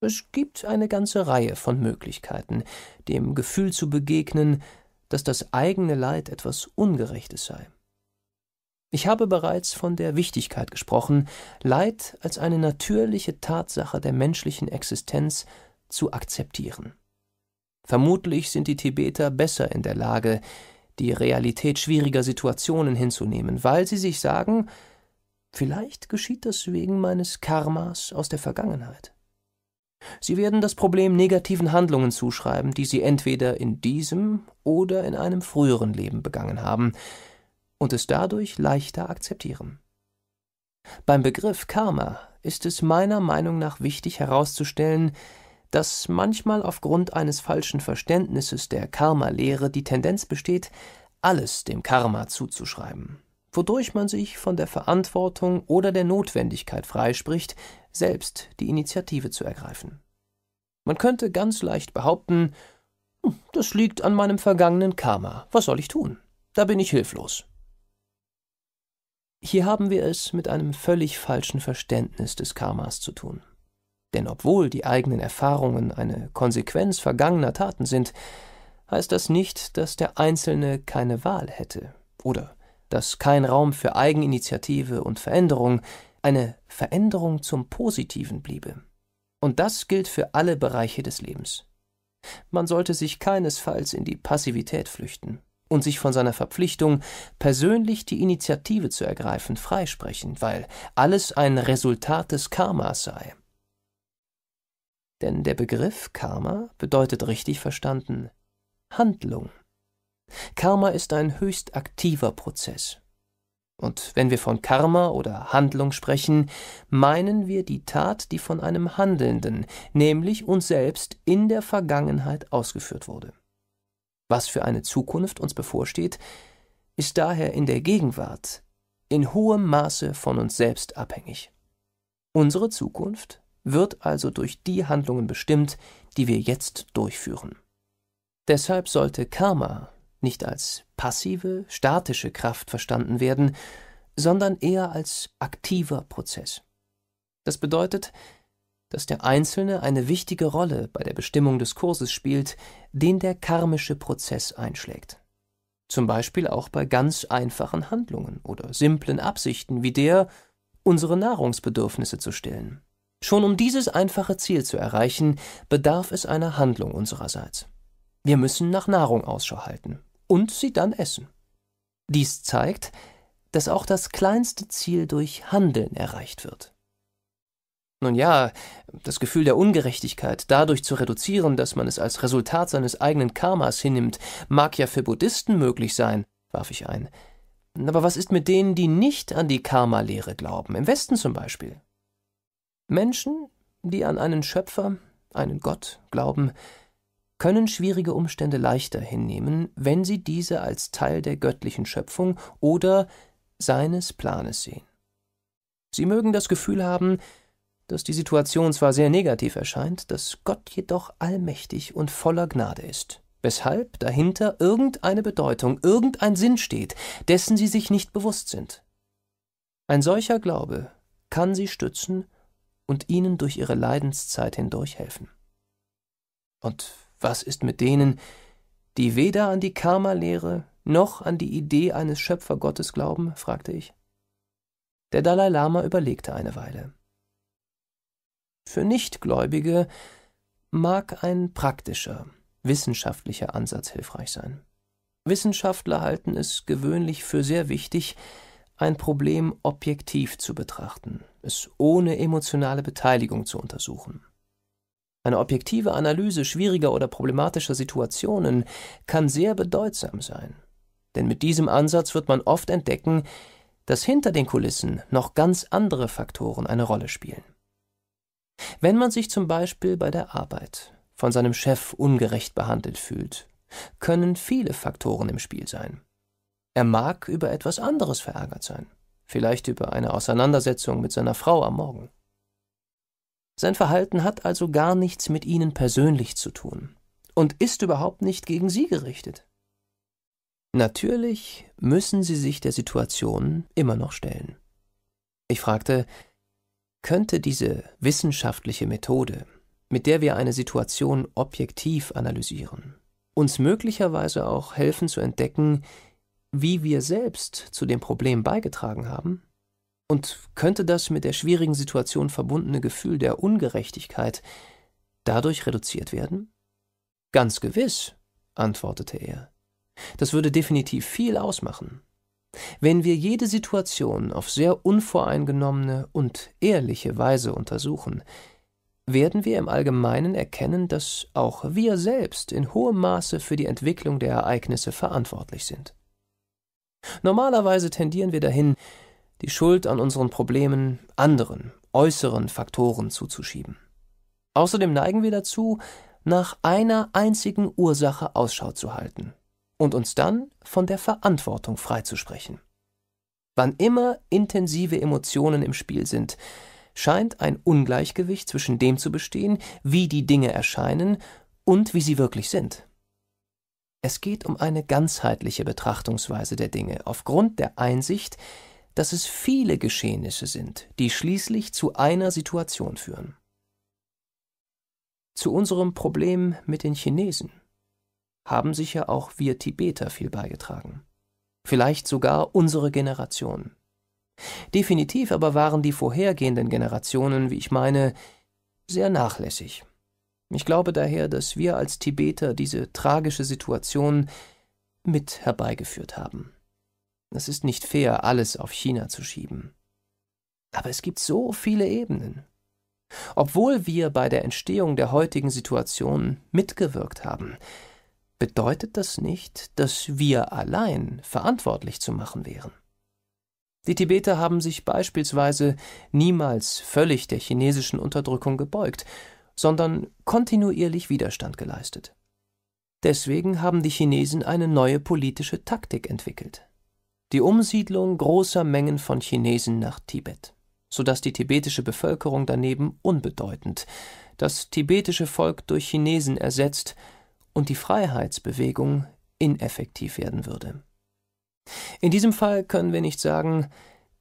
Es gibt eine ganze Reihe von Möglichkeiten, dem Gefühl zu begegnen, dass das eigene Leid etwas Ungerechtes sei. Ich habe bereits von der Wichtigkeit gesprochen, Leid als eine natürliche Tatsache der menschlichen Existenz zu akzeptieren. Vermutlich sind die Tibeter besser in der Lage, die Realität schwieriger Situationen hinzunehmen, weil sie sich sagen, vielleicht geschieht das wegen meines Karmas aus der Vergangenheit. Sie werden das Problem negativen Handlungen zuschreiben, die sie entweder in diesem oder in einem früheren Leben begangen haben, und es dadurch leichter akzeptieren. Beim Begriff Karma ist es meiner Meinung nach wichtig herauszustellen, dass manchmal aufgrund eines falschen Verständnisses der Karma-Lehre die Tendenz besteht, alles dem Karma zuzuschreiben, wodurch man sich von der Verantwortung oder der Notwendigkeit freispricht, selbst die Initiative zu ergreifen. Man könnte ganz leicht behaupten, hm, das liegt an meinem vergangenen Karma, was soll ich tun? Da bin ich hilflos. Hier haben wir es mit einem völlig falschen Verständnis des Karmas zu tun. Denn obwohl die eigenen Erfahrungen eine Konsequenz vergangener Taten sind, heißt das nicht, dass der Einzelne keine Wahl hätte oder dass kein Raum für Eigeninitiative und Veränderung eine Veränderung zum Positiven bliebe. Und das gilt für alle Bereiche des Lebens. Man sollte sich keinesfalls in die Passivität flüchten und sich von seiner Verpflichtung, persönlich die Initiative zu ergreifen, freisprechen, weil alles ein Resultat des Karmas sei. Denn der Begriff Karma bedeutet richtig verstanden Handlung. Karma ist ein höchst aktiver Prozess. Und wenn wir von Karma oder Handlung sprechen, meinen wir die Tat, die von einem Handelnden, nämlich uns selbst, in der Vergangenheit ausgeführt wurde. Was für eine Zukunft uns bevorsteht, ist daher in der Gegenwart in hohem Maße von uns selbst abhängig. Unsere Zukunft wird also durch die Handlungen bestimmt, die wir jetzt durchführen. Deshalb sollte Karma nicht als passive, statische Kraft verstanden werden, sondern eher als aktiver Prozess. Das bedeutet, dass der Einzelne eine wichtige Rolle bei der Bestimmung des Kurses spielt, den der karmische Prozess einschlägt. Zum Beispiel auch bei ganz einfachen Handlungen oder simplen Absichten wie der, unsere Nahrungsbedürfnisse zu stillen. Schon um dieses einfache Ziel zu erreichen, bedarf es einer Handlung unsererseits. Wir müssen nach Nahrung Ausschau halten und sie dann essen. Dies zeigt, dass auch das kleinste Ziel durch Handeln erreicht wird. Nun ja, das Gefühl der Ungerechtigkeit dadurch zu reduzieren, dass man es als Resultat seines eigenen Karmas hinnimmt, mag ja für Buddhisten möglich sein, warf ich ein. Aber was ist mit denen, die nicht an die Karma-Lehre glauben, im Westen zum Beispiel? Menschen, die an einen Schöpfer, einen Gott glauben, können schwierige Umstände leichter hinnehmen, wenn sie diese als Teil der göttlichen Schöpfung oder seines Planes sehen. Sie mögen das Gefühl haben, dass die Situation zwar sehr negativ erscheint, dass Gott jedoch allmächtig und voller Gnade ist, weshalb dahinter irgendeine Bedeutung, irgendein Sinn steht, dessen sie sich nicht bewusst sind. Ein solcher Glaube kann sie stützen und ihnen durch ihre Leidenszeit hindurch helfen. Und was ist mit denen, die weder an die Karma-Lehre noch an die Idee eines Schöpfergottes glauben? fragte ich. Der Dalai Lama überlegte eine Weile. Für Nichtgläubige mag ein praktischer, wissenschaftlicher Ansatz hilfreich sein. Wissenschaftler halten es gewöhnlich für sehr wichtig, ein Problem objektiv zu betrachten, es ohne emotionale Beteiligung zu untersuchen. Eine objektive Analyse schwieriger oder problematischer Situationen kann sehr bedeutsam sein. Denn mit diesem Ansatz wird man oft entdecken, dass hinter den Kulissen noch ganz andere Faktoren eine Rolle spielen. Wenn man sich zum Beispiel bei der Arbeit von seinem Chef ungerecht behandelt fühlt, können viele Faktoren im Spiel sein. Er mag über etwas anderes verärgert sein, vielleicht über eine Auseinandersetzung mit seiner Frau am Morgen. Sein Verhalten hat also gar nichts mit Ihnen persönlich zu tun und ist überhaupt nicht gegen Sie gerichtet. Natürlich müssen Sie sich der Situation immer noch stellen. Ich fragte, könnte diese wissenschaftliche Methode, mit der wir eine Situation objektiv analysieren, uns möglicherweise auch helfen zu entdecken, wie wir selbst zu dem Problem beigetragen haben? und könnte das mit der schwierigen Situation verbundene Gefühl der Ungerechtigkeit dadurch reduziert werden? Ganz gewiss, antwortete er. Das würde definitiv viel ausmachen. Wenn wir jede Situation auf sehr unvoreingenommene und ehrliche Weise untersuchen, werden wir im Allgemeinen erkennen, dass auch wir selbst in hohem Maße für die Entwicklung der Ereignisse verantwortlich sind. Normalerweise tendieren wir dahin, die Schuld an unseren Problemen anderen, äußeren Faktoren zuzuschieben. Außerdem neigen wir dazu, nach einer einzigen Ursache Ausschau zu halten und uns dann von der Verantwortung freizusprechen. Wann immer intensive Emotionen im Spiel sind, scheint ein Ungleichgewicht zwischen dem zu bestehen, wie die Dinge erscheinen und wie sie wirklich sind. Es geht um eine ganzheitliche Betrachtungsweise der Dinge aufgrund der Einsicht, dass es viele Geschehnisse sind, die schließlich zu einer Situation führen. Zu unserem Problem mit den Chinesen haben sicher auch wir Tibeter viel beigetragen. Vielleicht sogar unsere Generation. Definitiv aber waren die vorhergehenden Generationen, wie ich meine, sehr nachlässig. Ich glaube daher, dass wir als Tibeter diese tragische Situation mit herbeigeführt haben. Es ist nicht fair, alles auf China zu schieben. Aber es gibt so viele Ebenen. Obwohl wir bei der Entstehung der heutigen Situation mitgewirkt haben, bedeutet das nicht, dass wir allein verantwortlich zu machen wären. Die Tibeter haben sich beispielsweise niemals völlig der chinesischen Unterdrückung gebeugt, sondern kontinuierlich Widerstand geleistet. Deswegen haben die Chinesen eine neue politische Taktik entwickelt die Umsiedlung großer Mengen von Chinesen nach Tibet, sodass die tibetische Bevölkerung daneben unbedeutend, das tibetische Volk durch Chinesen ersetzt und die Freiheitsbewegung ineffektiv werden würde. In diesem Fall können wir nicht sagen,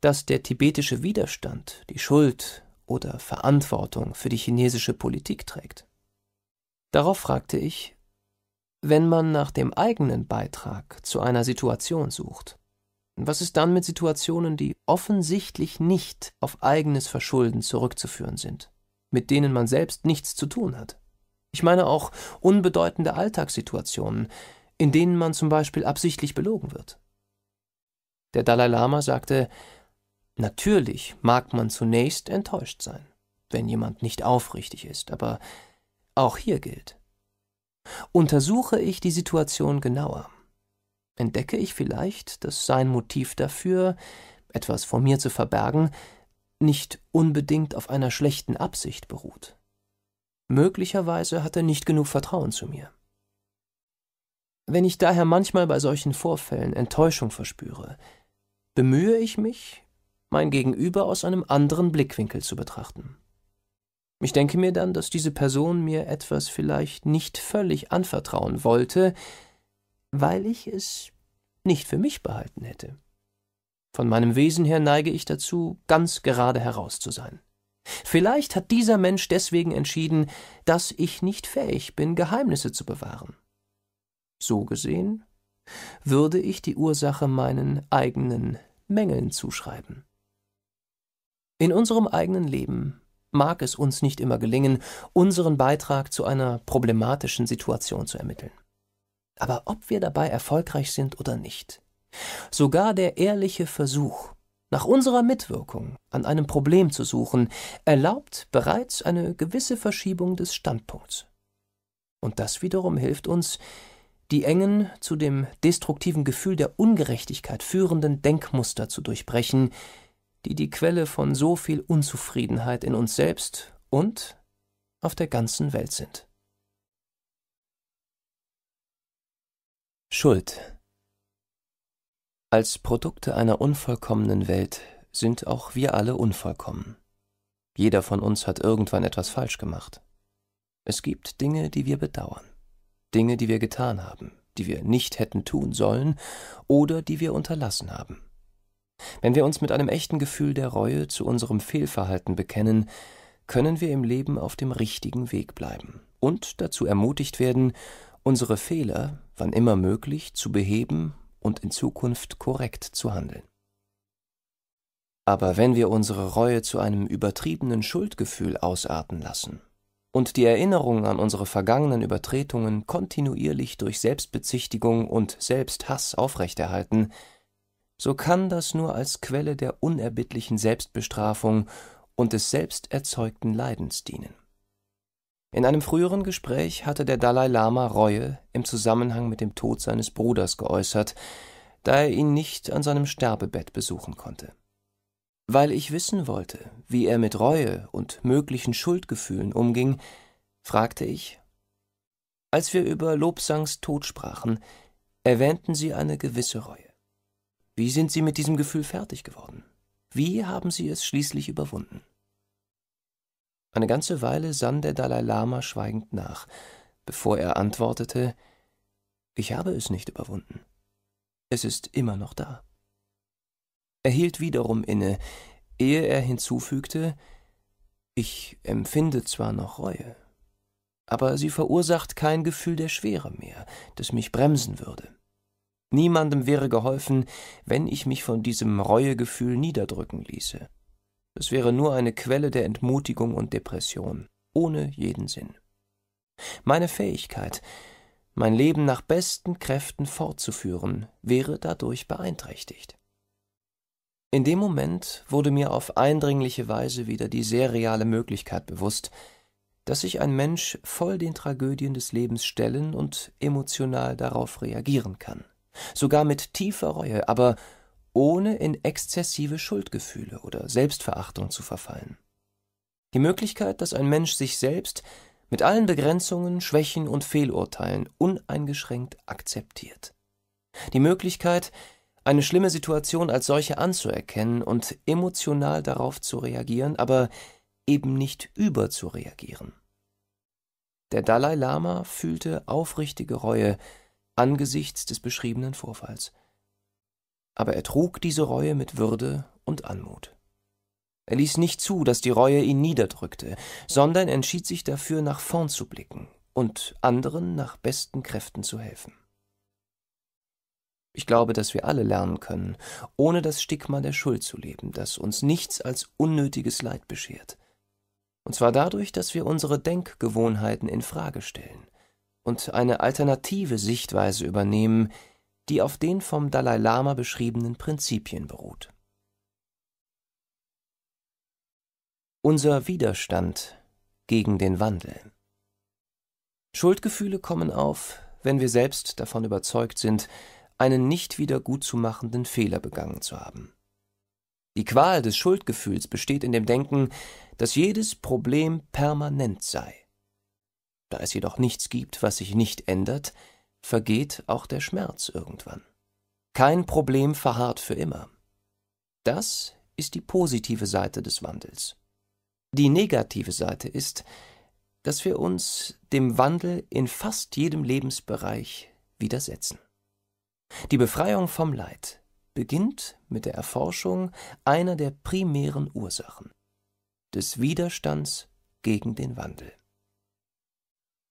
dass der tibetische Widerstand die Schuld oder Verantwortung für die chinesische Politik trägt. Darauf fragte ich, wenn man nach dem eigenen Beitrag zu einer Situation sucht, was ist dann mit Situationen, die offensichtlich nicht auf eigenes Verschulden zurückzuführen sind, mit denen man selbst nichts zu tun hat? Ich meine auch unbedeutende Alltagssituationen, in denen man zum Beispiel absichtlich belogen wird. Der Dalai Lama sagte, natürlich mag man zunächst enttäuscht sein, wenn jemand nicht aufrichtig ist, aber auch hier gilt. Untersuche ich die Situation genauer entdecke ich vielleicht, dass sein Motiv dafür, etwas vor mir zu verbergen, nicht unbedingt auf einer schlechten Absicht beruht. Möglicherweise hat er nicht genug Vertrauen zu mir. Wenn ich daher manchmal bei solchen Vorfällen Enttäuschung verspüre, bemühe ich mich, mein Gegenüber aus einem anderen Blickwinkel zu betrachten. Ich denke mir dann, dass diese Person mir etwas vielleicht nicht völlig anvertrauen wollte, weil ich es nicht für mich behalten hätte. Von meinem Wesen her neige ich dazu, ganz gerade heraus zu sein. Vielleicht hat dieser Mensch deswegen entschieden, dass ich nicht fähig bin, Geheimnisse zu bewahren. So gesehen würde ich die Ursache meinen eigenen Mängeln zuschreiben. In unserem eigenen Leben mag es uns nicht immer gelingen, unseren Beitrag zu einer problematischen Situation zu ermitteln aber ob wir dabei erfolgreich sind oder nicht. Sogar der ehrliche Versuch, nach unserer Mitwirkung an einem Problem zu suchen, erlaubt bereits eine gewisse Verschiebung des Standpunkts. Und das wiederum hilft uns, die engen, zu dem destruktiven Gefühl der Ungerechtigkeit führenden Denkmuster zu durchbrechen, die die Quelle von so viel Unzufriedenheit in uns selbst und auf der ganzen Welt sind. Schuld. Als Produkte einer unvollkommenen Welt sind auch wir alle unvollkommen. Jeder von uns hat irgendwann etwas falsch gemacht. Es gibt Dinge, die wir bedauern, Dinge, die wir getan haben, die wir nicht hätten tun sollen oder die wir unterlassen haben. Wenn wir uns mit einem echten Gefühl der Reue zu unserem Fehlverhalten bekennen, können wir im Leben auf dem richtigen Weg bleiben und dazu ermutigt werden, unsere Fehler, wann immer möglich, zu beheben und in Zukunft korrekt zu handeln. Aber wenn wir unsere Reue zu einem übertriebenen Schuldgefühl ausarten lassen und die Erinnerung an unsere vergangenen Übertretungen kontinuierlich durch Selbstbezichtigung und Selbsthass aufrechterhalten, so kann das nur als Quelle der unerbittlichen Selbstbestrafung und des selbsterzeugten Leidens dienen. In einem früheren Gespräch hatte der Dalai Lama Reue im Zusammenhang mit dem Tod seines Bruders geäußert, da er ihn nicht an seinem Sterbebett besuchen konnte. Weil ich wissen wollte, wie er mit Reue und möglichen Schuldgefühlen umging, fragte ich. Als wir über Lobsangs Tod sprachen, erwähnten Sie eine gewisse Reue. Wie sind Sie mit diesem Gefühl fertig geworden? Wie haben Sie es schließlich überwunden? Eine ganze Weile sann der Dalai Lama schweigend nach, bevor er antwortete Ich habe es nicht überwunden. Es ist immer noch da. Er hielt wiederum inne, ehe er hinzufügte Ich empfinde zwar noch Reue, aber sie verursacht kein Gefühl der Schwere mehr, das mich bremsen würde. Niemandem wäre geholfen, wenn ich mich von diesem Reuegefühl niederdrücken ließe. Es wäre nur eine Quelle der Entmutigung und Depression, ohne jeden Sinn. Meine Fähigkeit, mein Leben nach besten Kräften fortzuführen, wäre dadurch beeinträchtigt. In dem Moment wurde mir auf eindringliche Weise wieder die sehr reale Möglichkeit bewusst, dass sich ein Mensch voll den Tragödien des Lebens stellen und emotional darauf reagieren kann, sogar mit tiefer Reue, aber ohne in exzessive Schuldgefühle oder Selbstverachtung zu verfallen. Die Möglichkeit, dass ein Mensch sich selbst mit allen Begrenzungen, Schwächen und Fehlurteilen uneingeschränkt akzeptiert. Die Möglichkeit, eine schlimme Situation als solche anzuerkennen und emotional darauf zu reagieren, aber eben nicht überzureagieren. Der Dalai Lama fühlte aufrichtige Reue angesichts des beschriebenen Vorfalls aber er trug diese Reue mit Würde und Anmut. Er ließ nicht zu, dass die Reue ihn niederdrückte, sondern entschied sich dafür, nach vorn zu blicken und anderen nach besten Kräften zu helfen. Ich glaube, dass wir alle lernen können, ohne das Stigma der Schuld zu leben, das uns nichts als unnötiges Leid beschert. Und zwar dadurch, dass wir unsere Denkgewohnheiten in Frage stellen und eine alternative Sichtweise übernehmen, die auf den vom Dalai Lama beschriebenen Prinzipien beruht. Unser Widerstand gegen den Wandel. Schuldgefühle kommen auf, wenn wir selbst davon überzeugt sind, einen nicht wieder gutzumachenden Fehler begangen zu haben. Die Qual des Schuldgefühls besteht in dem Denken, dass jedes Problem permanent sei. Da es jedoch nichts gibt, was sich nicht ändert, vergeht auch der Schmerz irgendwann. Kein Problem verharrt für immer. Das ist die positive Seite des Wandels. Die negative Seite ist, dass wir uns dem Wandel in fast jedem Lebensbereich widersetzen. Die Befreiung vom Leid beginnt mit der Erforschung einer der primären Ursachen des Widerstands gegen den Wandel.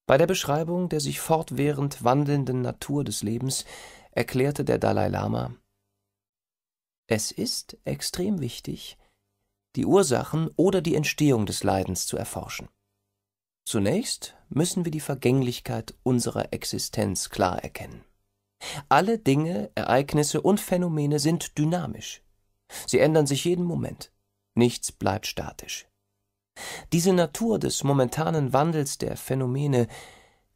Bei der Beschreibung der sich fortwährend wandelnden Natur des Lebens erklärte der Dalai Lama Es ist extrem wichtig, die Ursachen oder die Entstehung des Leidens zu erforschen. Zunächst müssen wir die Vergänglichkeit unserer Existenz klar erkennen. Alle Dinge, Ereignisse und Phänomene sind dynamisch. Sie ändern sich jeden Moment. Nichts bleibt statisch. Diese Natur des momentanen Wandels der Phänomene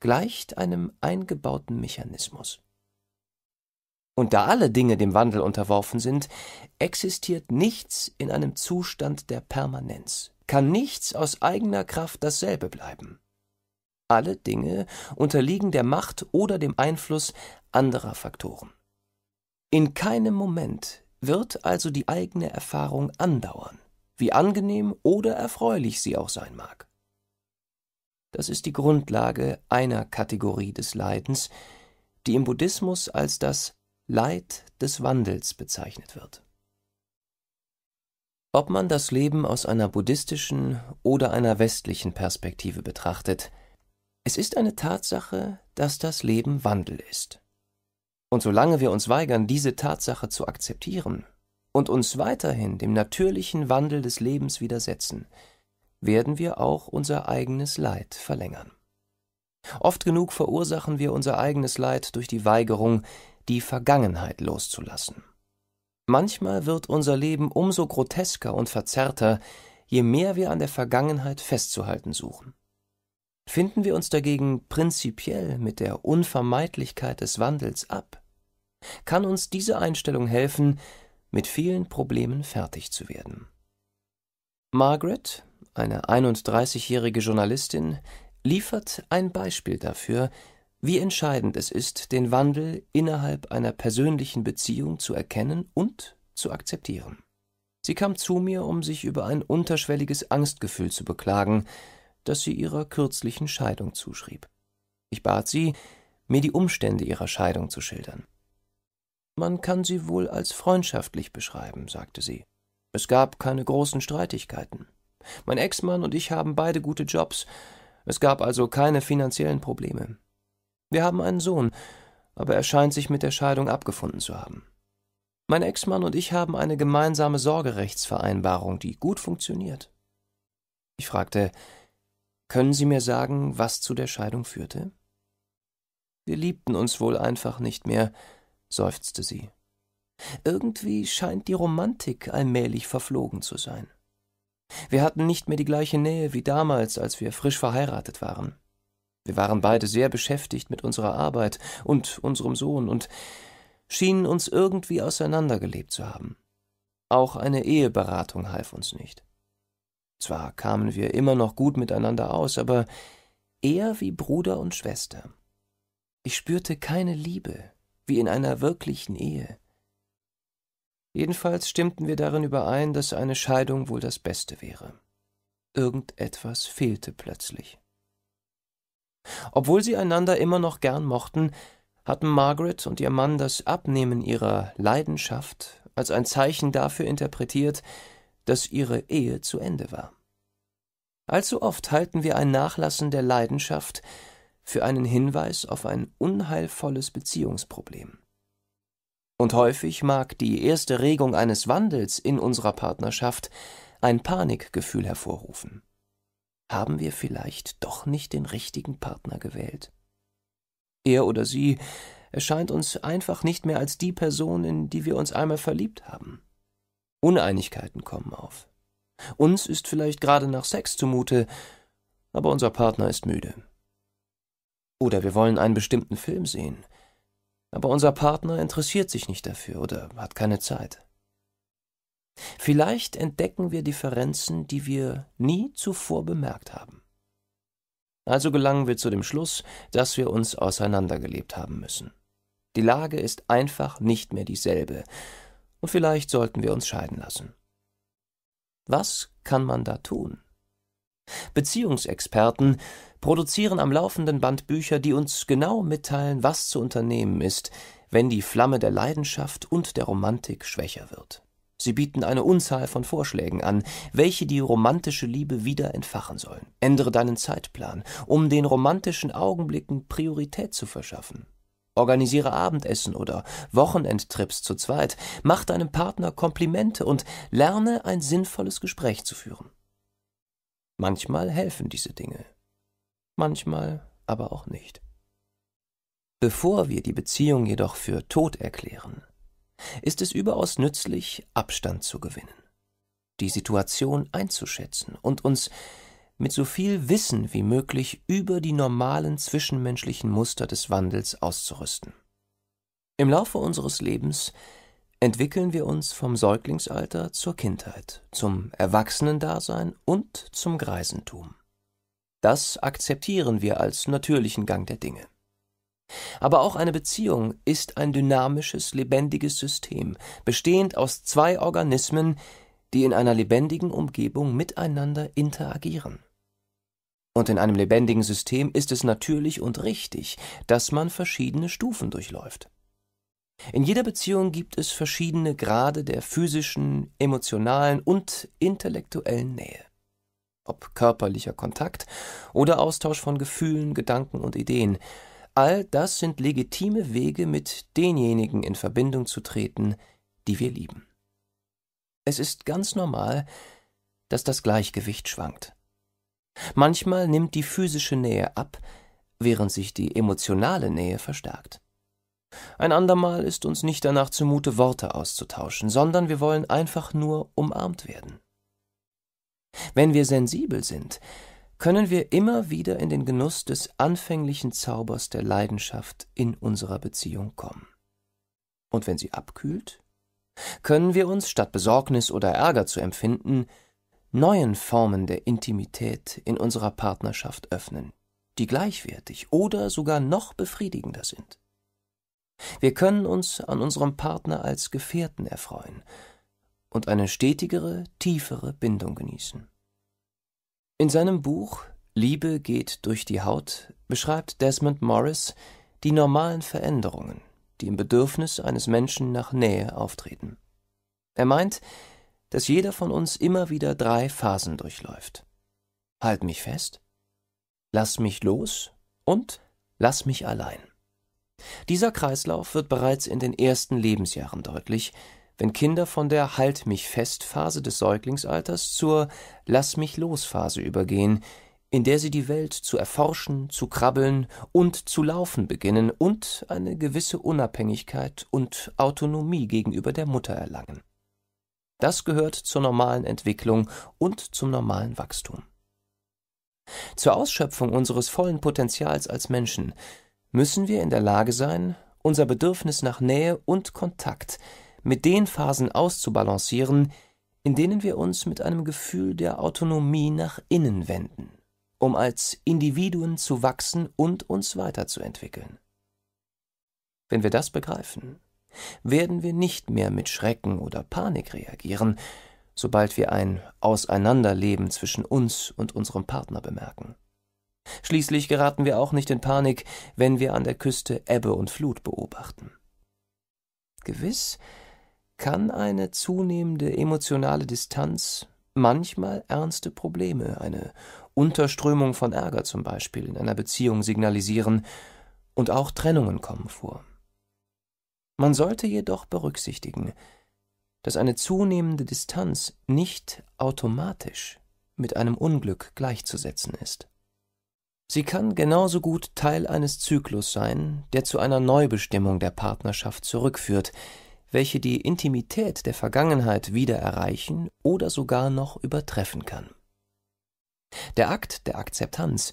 gleicht einem eingebauten Mechanismus. Und da alle Dinge dem Wandel unterworfen sind, existiert nichts in einem Zustand der Permanenz, kann nichts aus eigener Kraft dasselbe bleiben. Alle Dinge unterliegen der Macht oder dem Einfluss anderer Faktoren. In keinem Moment wird also die eigene Erfahrung andauern wie angenehm oder erfreulich sie auch sein mag. Das ist die Grundlage einer Kategorie des Leidens, die im Buddhismus als das Leid des Wandels bezeichnet wird. Ob man das Leben aus einer buddhistischen oder einer westlichen Perspektive betrachtet, es ist eine Tatsache, dass das Leben Wandel ist. Und solange wir uns weigern, diese Tatsache zu akzeptieren und uns weiterhin dem natürlichen Wandel des Lebens widersetzen, werden wir auch unser eigenes Leid verlängern. Oft genug verursachen wir unser eigenes Leid durch die Weigerung, die Vergangenheit loszulassen. Manchmal wird unser Leben umso grotesker und verzerrter, je mehr wir an der Vergangenheit festzuhalten suchen. Finden wir uns dagegen prinzipiell mit der Unvermeidlichkeit des Wandels ab? Kann uns diese Einstellung helfen, mit vielen Problemen fertig zu werden. Margaret, eine 31-jährige Journalistin, liefert ein Beispiel dafür, wie entscheidend es ist, den Wandel innerhalb einer persönlichen Beziehung zu erkennen und zu akzeptieren. Sie kam zu mir, um sich über ein unterschwelliges Angstgefühl zu beklagen, das sie ihrer kürzlichen Scheidung zuschrieb. Ich bat sie, mir die Umstände ihrer Scheidung zu schildern. Man kann sie wohl als freundschaftlich beschreiben, sagte sie. Es gab keine großen Streitigkeiten. Mein Ex-Mann und ich haben beide gute Jobs. Es gab also keine finanziellen Probleme. Wir haben einen Sohn, aber er scheint sich mit der Scheidung abgefunden zu haben. Mein Ex-Mann und ich haben eine gemeinsame Sorgerechtsvereinbarung, die gut funktioniert. Ich fragte, können Sie mir sagen, was zu der Scheidung führte? Wir liebten uns wohl einfach nicht mehr, seufzte sie. Irgendwie scheint die Romantik allmählich verflogen zu sein. Wir hatten nicht mehr die gleiche Nähe wie damals, als wir frisch verheiratet waren. Wir waren beide sehr beschäftigt mit unserer Arbeit und unserem Sohn und schienen uns irgendwie auseinandergelebt zu haben. Auch eine Eheberatung half uns nicht. Zwar kamen wir immer noch gut miteinander aus, aber eher wie Bruder und Schwester. Ich spürte keine Liebe, wie in einer wirklichen Ehe. Jedenfalls stimmten wir darin überein, dass eine Scheidung wohl das Beste wäre. Irgendetwas fehlte plötzlich. Obwohl sie einander immer noch gern mochten, hatten Margaret und ihr Mann das Abnehmen ihrer Leidenschaft als ein Zeichen dafür interpretiert, dass ihre Ehe zu Ende war. Allzu oft halten wir ein Nachlassen der Leidenschaft für einen Hinweis auf ein unheilvolles Beziehungsproblem. Und häufig mag die erste Regung eines Wandels in unserer Partnerschaft ein Panikgefühl hervorrufen. Haben wir vielleicht doch nicht den richtigen Partner gewählt? Er oder sie erscheint uns einfach nicht mehr als die Person, in die wir uns einmal verliebt haben. Uneinigkeiten kommen auf. Uns ist vielleicht gerade nach Sex zumute, aber unser Partner ist müde. Oder wir wollen einen bestimmten Film sehen. Aber unser Partner interessiert sich nicht dafür oder hat keine Zeit. Vielleicht entdecken wir Differenzen, die wir nie zuvor bemerkt haben. Also gelangen wir zu dem Schluss, dass wir uns auseinandergelebt haben müssen. Die Lage ist einfach nicht mehr dieselbe, und vielleicht sollten wir uns scheiden lassen. Was kann man da tun? Beziehungsexperten produzieren am laufenden Band Bücher, die uns genau mitteilen, was zu unternehmen ist, wenn die Flamme der Leidenschaft und der Romantik schwächer wird. Sie bieten eine Unzahl von Vorschlägen an, welche die romantische Liebe wieder entfachen sollen. Ändere deinen Zeitplan, um den romantischen Augenblicken Priorität zu verschaffen. Organisiere Abendessen oder Wochenendtrips zu zweit, mach deinem Partner Komplimente und lerne ein sinnvolles Gespräch zu führen. Manchmal helfen diese Dinge, manchmal aber auch nicht. Bevor wir die Beziehung jedoch für tot erklären, ist es überaus nützlich, Abstand zu gewinnen, die Situation einzuschätzen und uns mit so viel Wissen wie möglich über die normalen zwischenmenschlichen Muster des Wandels auszurüsten. Im Laufe unseres Lebens entwickeln wir uns vom Säuglingsalter zur Kindheit, zum Erwachsenendasein und zum Greisentum. Das akzeptieren wir als natürlichen Gang der Dinge. Aber auch eine Beziehung ist ein dynamisches, lebendiges System, bestehend aus zwei Organismen, die in einer lebendigen Umgebung miteinander interagieren. Und in einem lebendigen System ist es natürlich und richtig, dass man verschiedene Stufen durchläuft. In jeder Beziehung gibt es verschiedene Grade der physischen, emotionalen und intellektuellen Nähe ob körperlicher Kontakt oder Austausch von Gefühlen, Gedanken und Ideen. All das sind legitime Wege, mit denjenigen in Verbindung zu treten, die wir lieben. Es ist ganz normal, dass das Gleichgewicht schwankt. Manchmal nimmt die physische Nähe ab, während sich die emotionale Nähe verstärkt. Ein andermal ist uns nicht danach zumute, Worte auszutauschen, sondern wir wollen einfach nur umarmt werden. Wenn wir sensibel sind, können wir immer wieder in den Genuss des anfänglichen Zaubers der Leidenschaft in unserer Beziehung kommen. Und wenn sie abkühlt, können wir uns, statt Besorgnis oder Ärger zu empfinden, neuen Formen der Intimität in unserer Partnerschaft öffnen, die gleichwertig oder sogar noch befriedigender sind. Wir können uns an unserem Partner als Gefährten erfreuen und eine stetigere, tiefere Bindung genießen. In seinem Buch Liebe geht durch die Haut beschreibt Desmond Morris die normalen Veränderungen, die im Bedürfnis eines Menschen nach Nähe auftreten. Er meint, dass jeder von uns immer wieder drei Phasen durchläuft. Halt mich fest, lass mich los und lass mich allein. Dieser Kreislauf wird bereits in den ersten Lebensjahren deutlich, wenn Kinder von der Halt mich fest Phase des Säuglingsalters zur Lass mich los Phase übergehen, in der sie die Welt zu erforschen, zu krabbeln und zu laufen beginnen und eine gewisse Unabhängigkeit und Autonomie gegenüber der Mutter erlangen. Das gehört zur normalen Entwicklung und zum normalen Wachstum. Zur Ausschöpfung unseres vollen Potenzials als Menschen müssen wir in der Lage sein, unser Bedürfnis nach Nähe und Kontakt mit den Phasen auszubalancieren, in denen wir uns mit einem Gefühl der Autonomie nach innen wenden, um als Individuen zu wachsen und uns weiterzuentwickeln. Wenn wir das begreifen, werden wir nicht mehr mit Schrecken oder Panik reagieren, sobald wir ein Auseinanderleben zwischen uns und unserem Partner bemerken. Schließlich geraten wir auch nicht in Panik, wenn wir an der Küste Ebbe und Flut beobachten. Gewiss kann eine zunehmende emotionale Distanz manchmal ernste Probleme, eine Unterströmung von Ärger zum Beispiel in einer Beziehung signalisieren, und auch Trennungen kommen vor. Man sollte jedoch berücksichtigen, dass eine zunehmende Distanz nicht automatisch mit einem Unglück gleichzusetzen ist. Sie kann genauso gut Teil eines Zyklus sein, der zu einer Neubestimmung der Partnerschaft zurückführt, welche die Intimität der Vergangenheit wieder erreichen oder sogar noch übertreffen kann. Der Akt der Akzeptanz,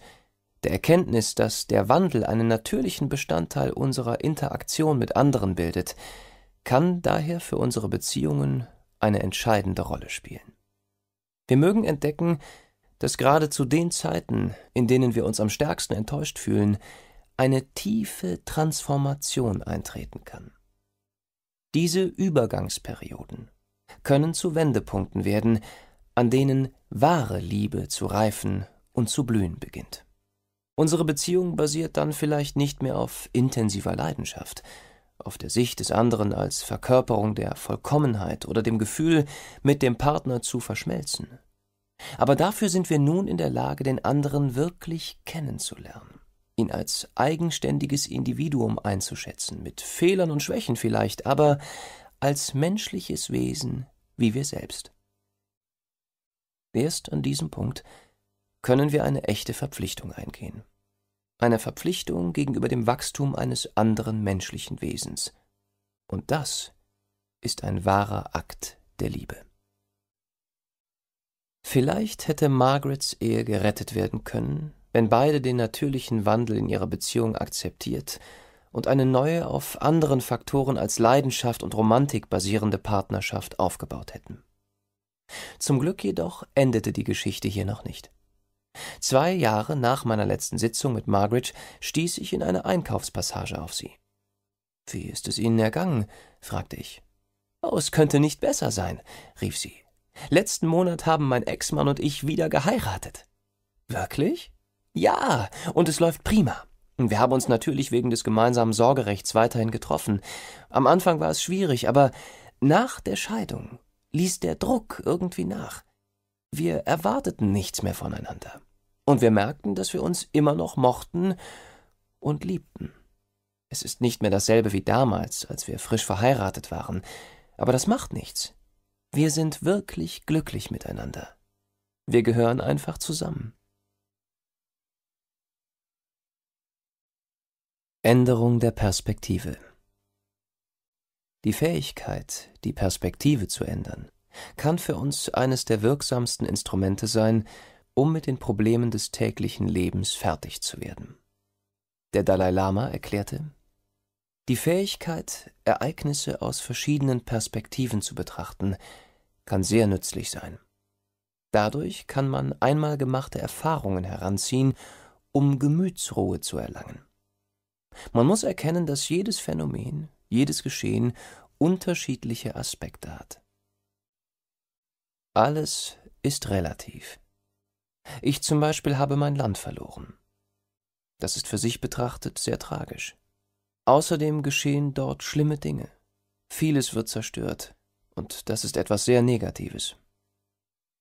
der Erkenntnis, dass der Wandel einen natürlichen Bestandteil unserer Interaktion mit anderen bildet, kann daher für unsere Beziehungen eine entscheidende Rolle spielen. Wir mögen entdecken, dass gerade zu den Zeiten, in denen wir uns am stärksten enttäuscht fühlen, eine tiefe Transformation eintreten kann. Diese Übergangsperioden können zu Wendepunkten werden, an denen wahre Liebe zu reifen und zu blühen beginnt. Unsere Beziehung basiert dann vielleicht nicht mehr auf intensiver Leidenschaft, auf der Sicht des anderen als Verkörperung der Vollkommenheit oder dem Gefühl, mit dem Partner zu verschmelzen. Aber dafür sind wir nun in der Lage, den anderen wirklich kennenzulernen ihn als eigenständiges Individuum einzuschätzen, mit Fehlern und Schwächen vielleicht, aber als menschliches Wesen wie wir selbst. Erst an diesem Punkt können wir eine echte Verpflichtung eingehen. Eine Verpflichtung gegenüber dem Wachstum eines anderen menschlichen Wesens. Und das ist ein wahrer Akt der Liebe. Vielleicht hätte Margarets Ehe gerettet werden können, wenn beide den natürlichen Wandel in ihrer Beziehung akzeptiert und eine neue, auf anderen Faktoren als Leidenschaft und Romantik basierende Partnerschaft aufgebaut hätten. Zum Glück jedoch endete die Geschichte hier noch nicht. Zwei Jahre nach meiner letzten Sitzung mit Margaret stieß ich in einer Einkaufspassage auf sie. Wie ist es Ihnen ergangen? fragte ich. Oh, es könnte nicht besser sein, rief sie. Letzten Monat haben mein Ex-Mann und ich wieder geheiratet. Wirklich? Ja, und es läuft prima. Wir haben uns natürlich wegen des gemeinsamen Sorgerechts weiterhin getroffen. Am Anfang war es schwierig, aber nach der Scheidung ließ der Druck irgendwie nach. Wir erwarteten nichts mehr voneinander. Und wir merkten, dass wir uns immer noch mochten und liebten. Es ist nicht mehr dasselbe wie damals, als wir frisch verheiratet waren, aber das macht nichts. Wir sind wirklich glücklich miteinander. Wir gehören einfach zusammen. Änderung der Perspektive. Die Fähigkeit, die Perspektive zu ändern, kann für uns eines der wirksamsten Instrumente sein, um mit den Problemen des täglichen Lebens fertig zu werden. Der Dalai Lama erklärte, die Fähigkeit, Ereignisse aus verschiedenen Perspektiven zu betrachten, kann sehr nützlich sein. Dadurch kann man einmal gemachte Erfahrungen heranziehen, um Gemütsruhe zu erlangen. Man muss erkennen, dass jedes Phänomen, jedes Geschehen unterschiedliche Aspekte hat. Alles ist relativ. Ich zum Beispiel habe mein Land verloren. Das ist für sich betrachtet sehr tragisch. Außerdem geschehen dort schlimme Dinge. Vieles wird zerstört, und das ist etwas sehr Negatives.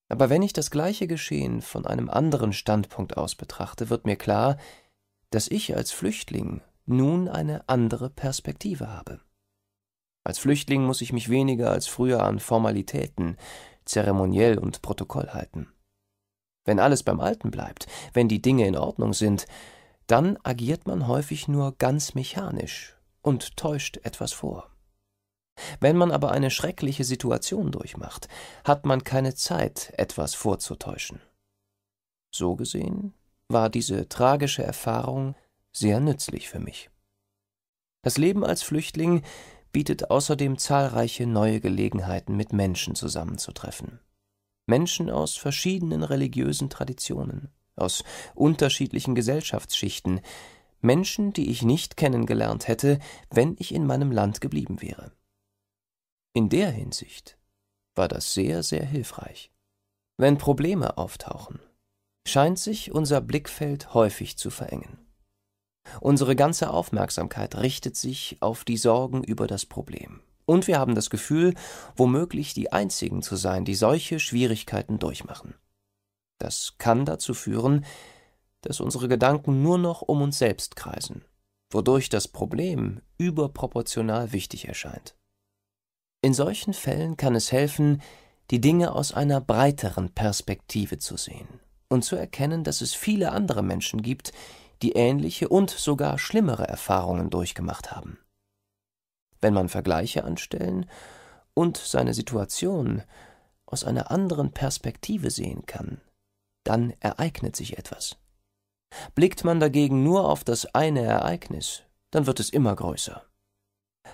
Aber wenn ich das gleiche Geschehen von einem anderen Standpunkt aus betrachte, wird mir klar, dass ich als Flüchtling nun eine andere Perspektive habe. Als Flüchtling muss ich mich weniger als früher an Formalitäten, zeremoniell und Protokoll halten. Wenn alles beim Alten bleibt, wenn die Dinge in Ordnung sind, dann agiert man häufig nur ganz mechanisch und täuscht etwas vor. Wenn man aber eine schreckliche Situation durchmacht, hat man keine Zeit, etwas vorzutäuschen. So gesehen war diese tragische Erfahrung sehr nützlich für mich. Das Leben als Flüchtling bietet außerdem zahlreiche neue Gelegenheiten, mit Menschen zusammenzutreffen. Menschen aus verschiedenen religiösen Traditionen, aus unterschiedlichen Gesellschaftsschichten, Menschen, die ich nicht kennengelernt hätte, wenn ich in meinem Land geblieben wäre. In der Hinsicht war das sehr, sehr hilfreich. Wenn Probleme auftauchen, scheint sich unser Blickfeld häufig zu verengen. Unsere ganze Aufmerksamkeit richtet sich auf die Sorgen über das Problem. Und wir haben das Gefühl, womöglich die Einzigen zu sein, die solche Schwierigkeiten durchmachen. Das kann dazu führen, dass unsere Gedanken nur noch um uns selbst kreisen, wodurch das Problem überproportional wichtig erscheint. In solchen Fällen kann es helfen, die Dinge aus einer breiteren Perspektive zu sehen und zu erkennen, dass es viele andere Menschen gibt, die ähnliche und sogar schlimmere Erfahrungen durchgemacht haben. Wenn man Vergleiche anstellen und seine Situation aus einer anderen Perspektive sehen kann, dann ereignet sich etwas. Blickt man dagegen nur auf das eine Ereignis, dann wird es immer größer.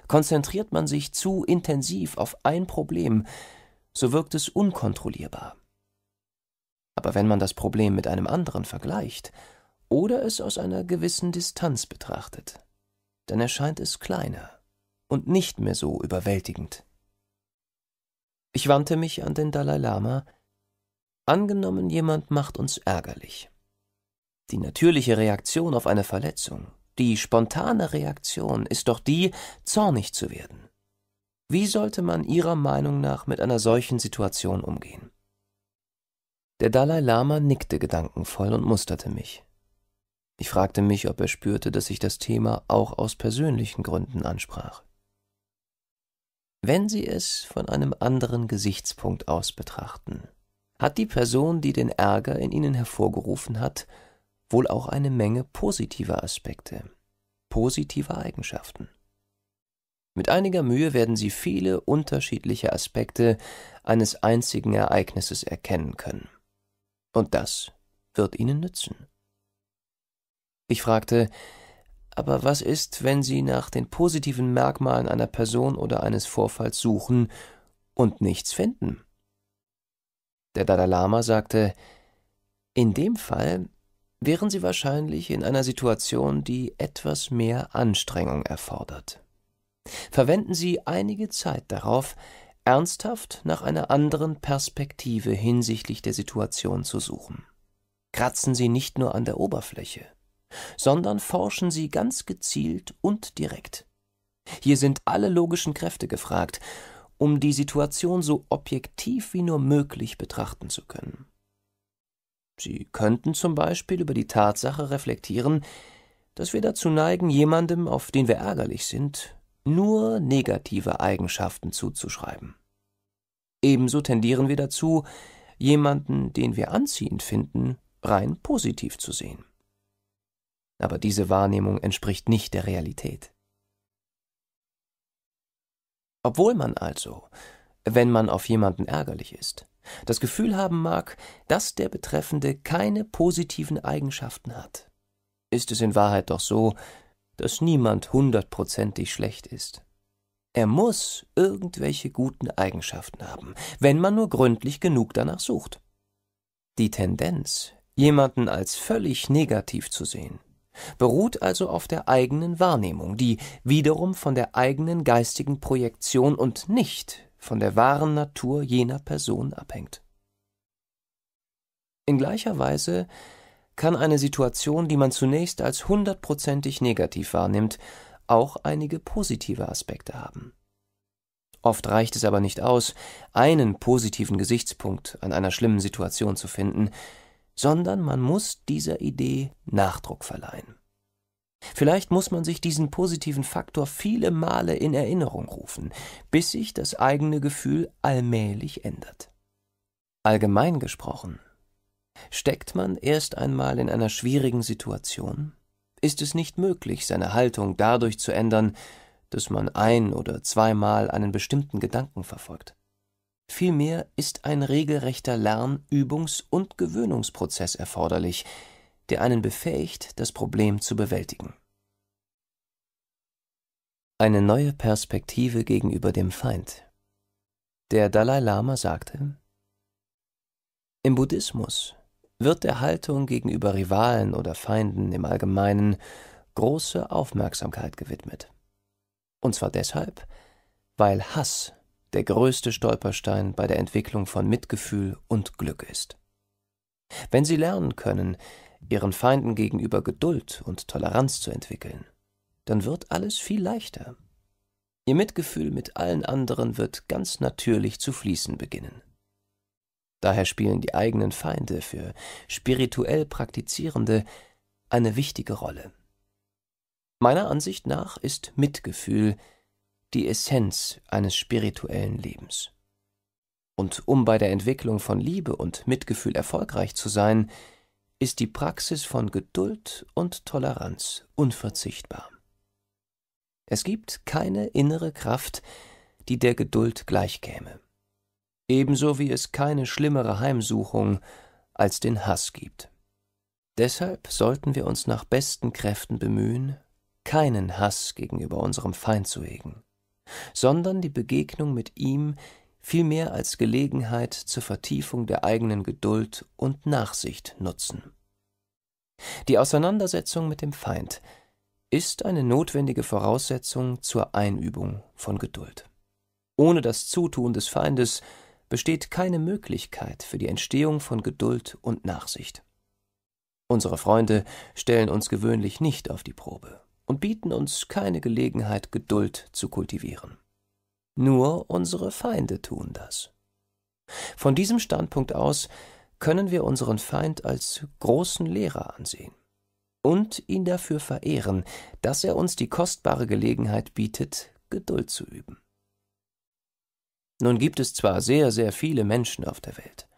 Konzentriert man sich zu intensiv auf ein Problem, so wirkt es unkontrollierbar. Aber wenn man das Problem mit einem anderen vergleicht, oder es aus einer gewissen Distanz betrachtet. Dann erscheint es kleiner und nicht mehr so überwältigend. Ich wandte mich an den Dalai Lama. Angenommen, jemand macht uns ärgerlich. Die natürliche Reaktion auf eine Verletzung, die spontane Reaktion ist doch die, zornig zu werden. Wie sollte man Ihrer Meinung nach mit einer solchen Situation umgehen? Der Dalai Lama nickte gedankenvoll und musterte mich. Ich fragte mich, ob er spürte, dass ich das Thema auch aus persönlichen Gründen ansprach. Wenn Sie es von einem anderen Gesichtspunkt aus betrachten, hat die Person, die den Ärger in Ihnen hervorgerufen hat, wohl auch eine Menge positiver Aspekte, positiver Eigenschaften. Mit einiger Mühe werden Sie viele unterschiedliche Aspekte eines einzigen Ereignisses erkennen können. Und das wird Ihnen nützen. Ich fragte, aber was ist, wenn Sie nach den positiven Merkmalen einer Person oder eines Vorfalls suchen und nichts finden? Der Dalai Lama sagte, in dem Fall wären Sie wahrscheinlich in einer Situation, die etwas mehr Anstrengung erfordert. Verwenden Sie einige Zeit darauf, ernsthaft nach einer anderen Perspektive hinsichtlich der Situation zu suchen. Kratzen Sie nicht nur an der Oberfläche sondern forschen sie ganz gezielt und direkt. Hier sind alle logischen Kräfte gefragt, um die Situation so objektiv wie nur möglich betrachten zu können. Sie könnten zum Beispiel über die Tatsache reflektieren, dass wir dazu neigen, jemandem, auf den wir ärgerlich sind, nur negative Eigenschaften zuzuschreiben. Ebenso tendieren wir dazu, jemanden, den wir anziehend finden, rein positiv zu sehen aber diese Wahrnehmung entspricht nicht der Realität. Obwohl man also, wenn man auf jemanden ärgerlich ist, das Gefühl haben mag, dass der Betreffende keine positiven Eigenschaften hat, ist es in Wahrheit doch so, dass niemand hundertprozentig schlecht ist. Er muss irgendwelche guten Eigenschaften haben, wenn man nur gründlich genug danach sucht. Die Tendenz, jemanden als völlig negativ zu sehen, beruht also auf der eigenen Wahrnehmung, die wiederum von der eigenen geistigen Projektion und nicht von der wahren Natur jener Person abhängt. In gleicher Weise kann eine Situation, die man zunächst als hundertprozentig negativ wahrnimmt, auch einige positive Aspekte haben. Oft reicht es aber nicht aus, einen positiven Gesichtspunkt an einer schlimmen Situation zu finden, sondern man muss dieser Idee Nachdruck verleihen. Vielleicht muss man sich diesen positiven Faktor viele Male in Erinnerung rufen, bis sich das eigene Gefühl allmählich ändert. Allgemein gesprochen, steckt man erst einmal in einer schwierigen Situation, ist es nicht möglich, seine Haltung dadurch zu ändern, dass man ein oder zweimal einen bestimmten Gedanken verfolgt. Vielmehr ist ein regelrechter Lern-, Übungs- und Gewöhnungsprozess erforderlich, der einen befähigt, das Problem zu bewältigen. Eine neue Perspektive gegenüber dem Feind. Der Dalai Lama sagte, Im Buddhismus wird der Haltung gegenüber Rivalen oder Feinden im Allgemeinen große Aufmerksamkeit gewidmet. Und zwar deshalb, weil Hass der größte Stolperstein bei der Entwicklung von Mitgefühl und Glück ist. Wenn sie lernen können, ihren Feinden gegenüber Geduld und Toleranz zu entwickeln, dann wird alles viel leichter. Ihr Mitgefühl mit allen anderen wird ganz natürlich zu fließen beginnen. Daher spielen die eigenen Feinde für spirituell Praktizierende eine wichtige Rolle. Meiner Ansicht nach ist Mitgefühl die Essenz eines spirituellen Lebens. Und um bei der Entwicklung von Liebe und Mitgefühl erfolgreich zu sein, ist die Praxis von Geduld und Toleranz unverzichtbar. Es gibt keine innere Kraft, die der Geduld gleichkäme, ebenso wie es keine schlimmere Heimsuchung als den Hass gibt. Deshalb sollten wir uns nach besten Kräften bemühen, keinen Hass gegenüber unserem Feind zu hegen sondern die Begegnung mit ihm vielmehr als Gelegenheit zur Vertiefung der eigenen Geduld und Nachsicht nutzen. Die Auseinandersetzung mit dem Feind ist eine notwendige Voraussetzung zur Einübung von Geduld. Ohne das Zutun des Feindes besteht keine Möglichkeit für die Entstehung von Geduld und Nachsicht. Unsere Freunde stellen uns gewöhnlich nicht auf die Probe und bieten uns keine Gelegenheit, Geduld zu kultivieren. Nur unsere Feinde tun das. Von diesem Standpunkt aus können wir unseren Feind als großen Lehrer ansehen und ihn dafür verehren, dass er uns die kostbare Gelegenheit bietet, Geduld zu üben. Nun gibt es zwar sehr, sehr viele Menschen auf der Welt,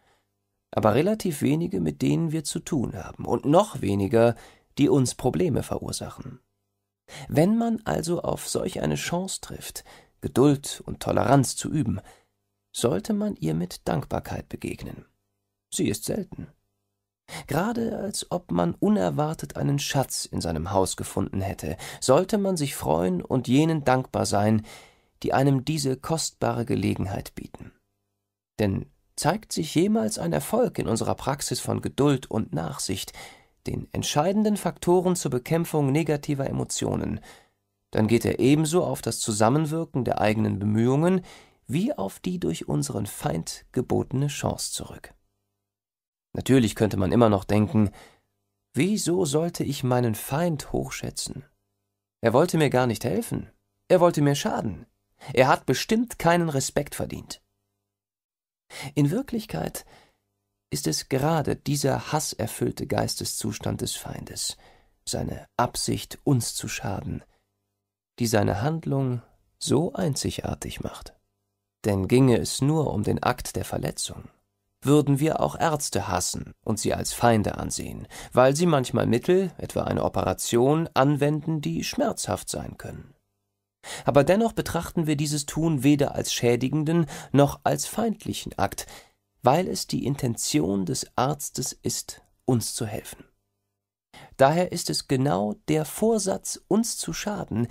aber relativ wenige, mit denen wir zu tun haben, und noch weniger, die uns Probleme verursachen. Wenn man also auf solch eine Chance trifft, Geduld und Toleranz zu üben, sollte man ihr mit Dankbarkeit begegnen. Sie ist selten. Gerade als ob man unerwartet einen Schatz in seinem Haus gefunden hätte, sollte man sich freuen und jenen dankbar sein, die einem diese kostbare Gelegenheit bieten. Denn zeigt sich jemals ein Erfolg in unserer Praxis von Geduld und Nachsicht, den entscheidenden Faktoren zur Bekämpfung negativer Emotionen, dann geht er ebenso auf das Zusammenwirken der eigenen Bemühungen wie auf die durch unseren Feind gebotene Chance zurück. Natürlich könnte man immer noch denken, wieso sollte ich meinen Feind hochschätzen? Er wollte mir gar nicht helfen, er wollte mir schaden, er hat bestimmt keinen Respekt verdient. In Wirklichkeit ist es gerade dieser hasserfüllte Geisteszustand des Feindes, seine Absicht, uns zu schaden, die seine Handlung so einzigartig macht. Denn ginge es nur um den Akt der Verletzung, würden wir auch Ärzte hassen und sie als Feinde ansehen, weil sie manchmal Mittel, etwa eine Operation, anwenden, die schmerzhaft sein können. Aber dennoch betrachten wir dieses Tun weder als schädigenden noch als feindlichen Akt, weil es die Intention des Arztes ist, uns zu helfen. Daher ist es genau der Vorsatz, uns zu schaden,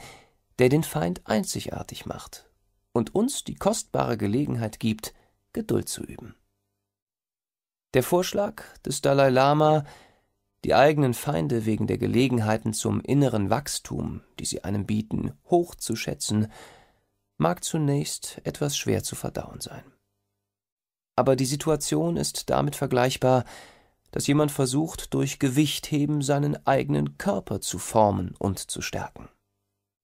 der den Feind einzigartig macht und uns die kostbare Gelegenheit gibt, Geduld zu üben. Der Vorschlag des Dalai Lama, die eigenen Feinde wegen der Gelegenheiten zum inneren Wachstum, die sie einem bieten, hochzuschätzen, mag zunächst etwas schwer zu verdauen sein aber die Situation ist damit vergleichbar, dass jemand versucht, durch Gewichtheben seinen eigenen Körper zu formen und zu stärken.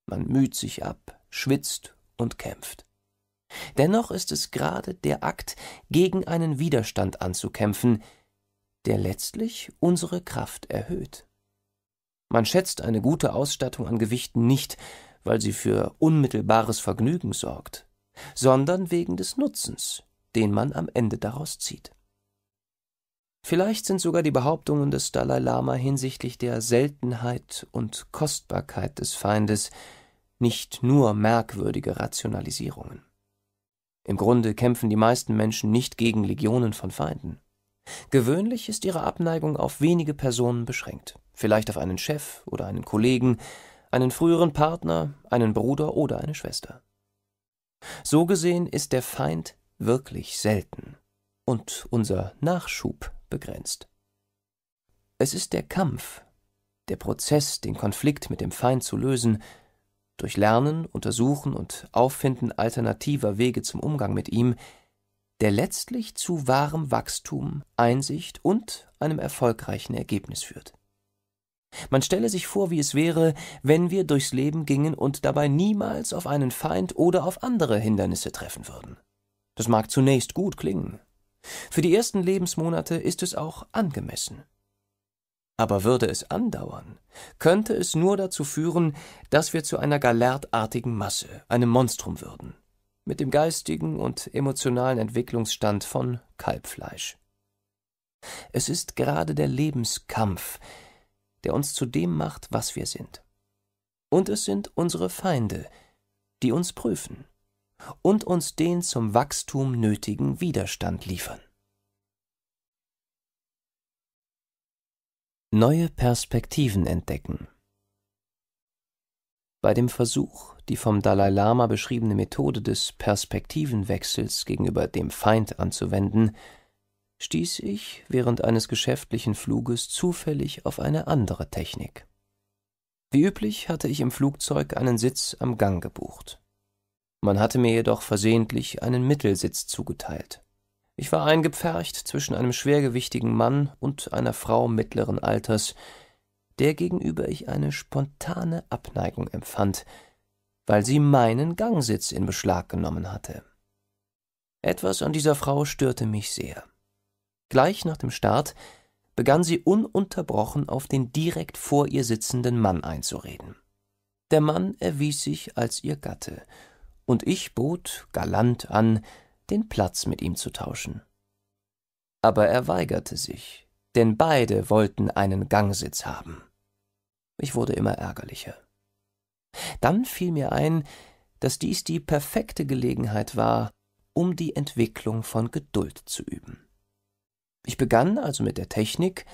Man müht sich ab, schwitzt und kämpft. Dennoch ist es gerade der Akt, gegen einen Widerstand anzukämpfen, der letztlich unsere Kraft erhöht. Man schätzt eine gute Ausstattung an Gewichten nicht, weil sie für unmittelbares Vergnügen sorgt, sondern wegen des Nutzens, den man am Ende daraus zieht. Vielleicht sind sogar die Behauptungen des Dalai Lama hinsichtlich der Seltenheit und Kostbarkeit des Feindes nicht nur merkwürdige Rationalisierungen. Im Grunde kämpfen die meisten Menschen nicht gegen Legionen von Feinden. Gewöhnlich ist ihre Abneigung auf wenige Personen beschränkt, vielleicht auf einen Chef oder einen Kollegen, einen früheren Partner, einen Bruder oder eine Schwester. So gesehen ist der Feind wirklich selten und unser Nachschub begrenzt. Es ist der Kampf, der Prozess, den Konflikt mit dem Feind zu lösen, durch Lernen, Untersuchen und Auffinden alternativer Wege zum Umgang mit ihm, der letztlich zu wahrem Wachstum, Einsicht und einem erfolgreichen Ergebnis führt. Man stelle sich vor, wie es wäre, wenn wir durchs Leben gingen und dabei niemals auf einen Feind oder auf andere Hindernisse treffen würden. Das mag zunächst gut klingen. Für die ersten Lebensmonate ist es auch angemessen. Aber würde es andauern, könnte es nur dazu führen, dass wir zu einer galertartigen Masse, einem Monstrum würden, mit dem geistigen und emotionalen Entwicklungsstand von Kalbfleisch. Es ist gerade der Lebenskampf, der uns zu dem macht, was wir sind. Und es sind unsere Feinde, die uns prüfen und uns den zum Wachstum nötigen Widerstand liefern. Neue Perspektiven entdecken. Bei dem Versuch, die vom Dalai Lama beschriebene Methode des Perspektivenwechsels gegenüber dem Feind anzuwenden, stieß ich während eines geschäftlichen Fluges zufällig auf eine andere Technik. Wie üblich hatte ich im Flugzeug einen Sitz am Gang gebucht. Man hatte mir jedoch versehentlich einen Mittelsitz zugeteilt. Ich war eingepfercht zwischen einem schwergewichtigen Mann und einer Frau mittleren Alters, der gegenüber ich eine spontane Abneigung empfand, weil sie meinen Gangsitz in Beschlag genommen hatte. Etwas an dieser Frau störte mich sehr. Gleich nach dem Start begann sie ununterbrochen auf den direkt vor ihr sitzenden Mann einzureden. Der Mann erwies sich als ihr Gatte und ich bot galant an, den Platz mit ihm zu tauschen. Aber er weigerte sich, denn beide wollten einen Gangsitz haben. Ich wurde immer ärgerlicher. Dann fiel mir ein, dass dies die perfekte Gelegenheit war, um die Entwicklung von Geduld zu üben. Ich begann also mit der Technik,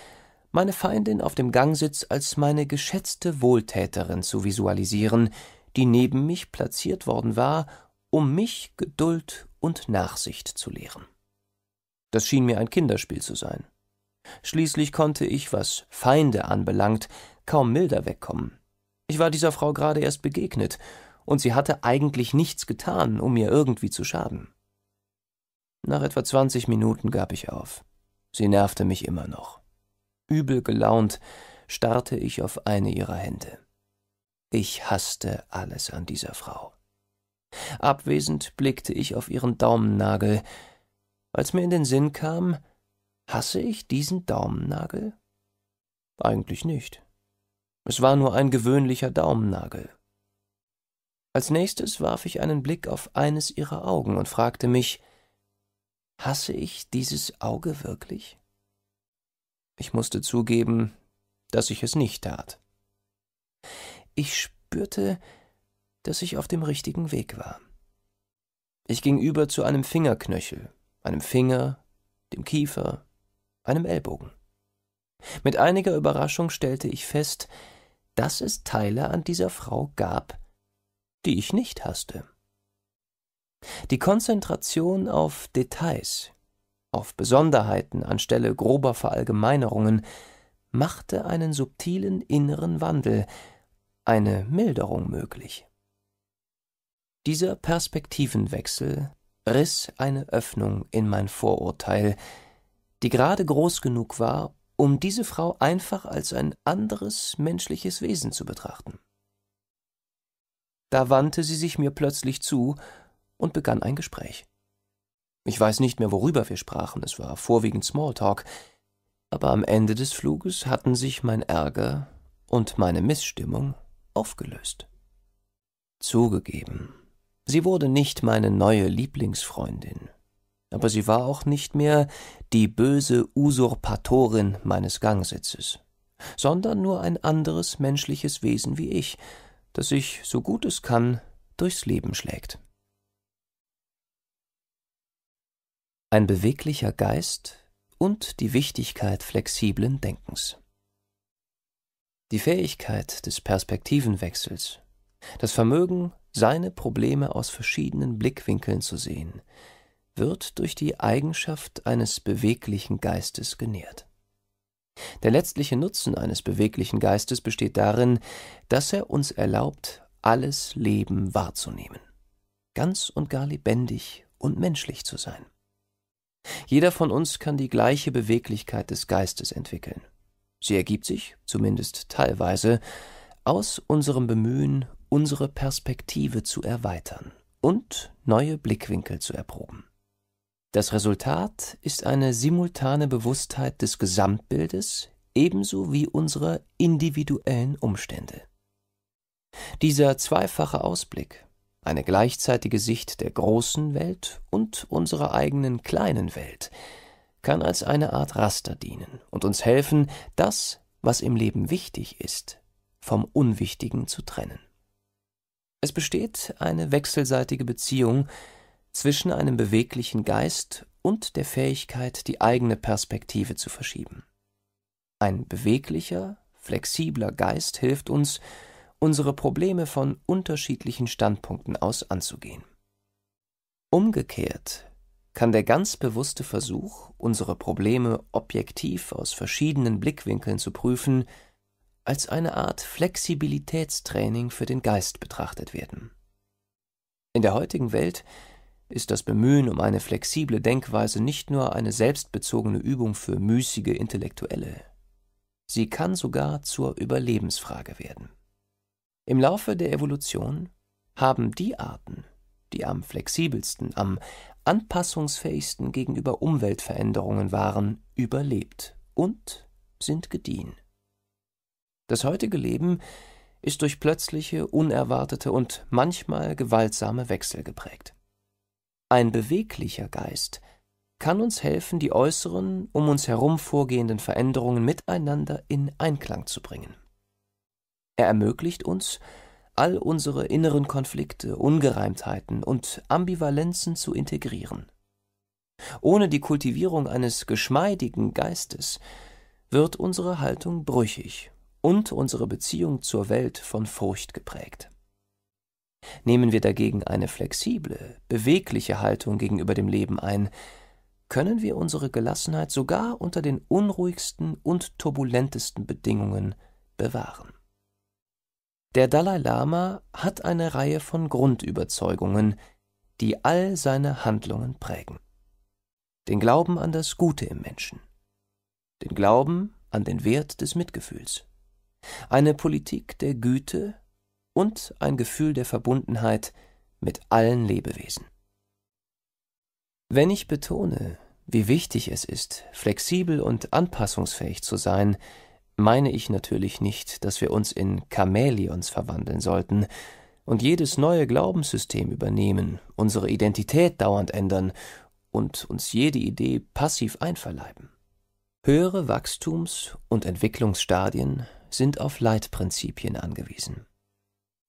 meine Feindin auf dem Gangsitz als meine geschätzte Wohltäterin zu visualisieren, die neben mich platziert worden war, um mich Geduld und Nachsicht zu lehren. Das schien mir ein Kinderspiel zu sein. Schließlich konnte ich, was Feinde anbelangt, kaum milder wegkommen. Ich war dieser Frau gerade erst begegnet, und sie hatte eigentlich nichts getan, um mir irgendwie zu schaden. Nach etwa zwanzig Minuten gab ich auf. Sie nervte mich immer noch. Übel gelaunt starrte ich auf eine ihrer Hände. Ich hasste alles an dieser Frau. Abwesend blickte ich auf ihren Daumennagel. Als mir in den Sinn kam, hasse ich diesen Daumennagel? Eigentlich nicht. Es war nur ein gewöhnlicher Daumennagel. Als nächstes warf ich einen Blick auf eines ihrer Augen und fragte mich, hasse ich dieses Auge wirklich? Ich musste zugeben, dass ich es nicht tat. Ich spürte, dass ich auf dem richtigen Weg war. Ich ging über zu einem Fingerknöchel, einem Finger, dem Kiefer, einem Ellbogen. Mit einiger Überraschung stellte ich fest, dass es Teile an dieser Frau gab, die ich nicht hasste. Die Konzentration auf Details, auf Besonderheiten anstelle grober Verallgemeinerungen machte einen subtilen inneren Wandel, eine Milderung möglich. Dieser Perspektivenwechsel riss eine Öffnung in mein Vorurteil, die gerade groß genug war, um diese Frau einfach als ein anderes menschliches Wesen zu betrachten. Da wandte sie sich mir plötzlich zu und begann ein Gespräch. Ich weiß nicht mehr, worüber wir sprachen, es war vorwiegend Smalltalk, aber am Ende des Fluges hatten sich mein Ärger und meine Missstimmung aufgelöst. Zugegeben, sie wurde nicht meine neue Lieblingsfreundin, aber sie war auch nicht mehr die böse Usurpatorin meines Gangsitzes, sondern nur ein anderes menschliches Wesen wie ich, das sich, so gut es kann, durchs Leben schlägt. Ein beweglicher Geist und die Wichtigkeit flexiblen Denkens. Die Fähigkeit des Perspektivenwechsels, das Vermögen, seine Probleme aus verschiedenen Blickwinkeln zu sehen, wird durch die Eigenschaft eines beweglichen Geistes genährt. Der letztliche Nutzen eines beweglichen Geistes besteht darin, dass er uns erlaubt, alles Leben wahrzunehmen, ganz und gar lebendig und menschlich zu sein. Jeder von uns kann die gleiche Beweglichkeit des Geistes entwickeln. Sie ergibt sich, zumindest teilweise, aus unserem Bemühen, unsere Perspektive zu erweitern und neue Blickwinkel zu erproben. Das Resultat ist eine simultane Bewusstheit des Gesamtbildes ebenso wie unserer individuellen Umstände. Dieser zweifache Ausblick, eine gleichzeitige Sicht der großen Welt und unserer eigenen kleinen Welt, kann als eine Art Raster dienen und uns helfen, das, was im Leben wichtig ist, vom Unwichtigen zu trennen. Es besteht eine wechselseitige Beziehung zwischen einem beweglichen Geist und der Fähigkeit, die eigene Perspektive zu verschieben. Ein beweglicher, flexibler Geist hilft uns, unsere Probleme von unterschiedlichen Standpunkten aus anzugehen. Umgekehrt kann der ganz bewusste Versuch, unsere Probleme objektiv aus verschiedenen Blickwinkeln zu prüfen, als eine Art Flexibilitätstraining für den Geist betrachtet werden. In der heutigen Welt ist das Bemühen um eine flexible Denkweise nicht nur eine selbstbezogene Übung für müßige Intellektuelle. Sie kann sogar zur Überlebensfrage werden. Im Laufe der Evolution haben die Arten, die am flexibelsten, am anpassungsfähigsten gegenüber Umweltveränderungen waren, überlebt und sind gediehen. Das heutige Leben ist durch plötzliche, unerwartete und manchmal gewaltsame Wechsel geprägt. Ein beweglicher Geist kann uns helfen, die äußeren, um uns herum vorgehenden Veränderungen miteinander in Einklang zu bringen. Er ermöglicht uns, all unsere inneren Konflikte, Ungereimtheiten und Ambivalenzen zu integrieren. Ohne die Kultivierung eines geschmeidigen Geistes wird unsere Haltung brüchig und unsere Beziehung zur Welt von Furcht geprägt. Nehmen wir dagegen eine flexible, bewegliche Haltung gegenüber dem Leben ein, können wir unsere Gelassenheit sogar unter den unruhigsten und turbulentesten Bedingungen bewahren. Der Dalai Lama hat eine Reihe von Grundüberzeugungen, die all seine Handlungen prägen. Den Glauben an das Gute im Menschen, den Glauben an den Wert des Mitgefühls, eine Politik der Güte und ein Gefühl der Verbundenheit mit allen Lebewesen. Wenn ich betone, wie wichtig es ist, flexibel und anpassungsfähig zu sein, meine ich natürlich nicht, dass wir uns in Chamäleons verwandeln sollten und jedes neue Glaubenssystem übernehmen, unsere Identität dauernd ändern und uns jede Idee passiv einverleiben. Höhere Wachstums- und Entwicklungsstadien sind auf Leitprinzipien angewiesen,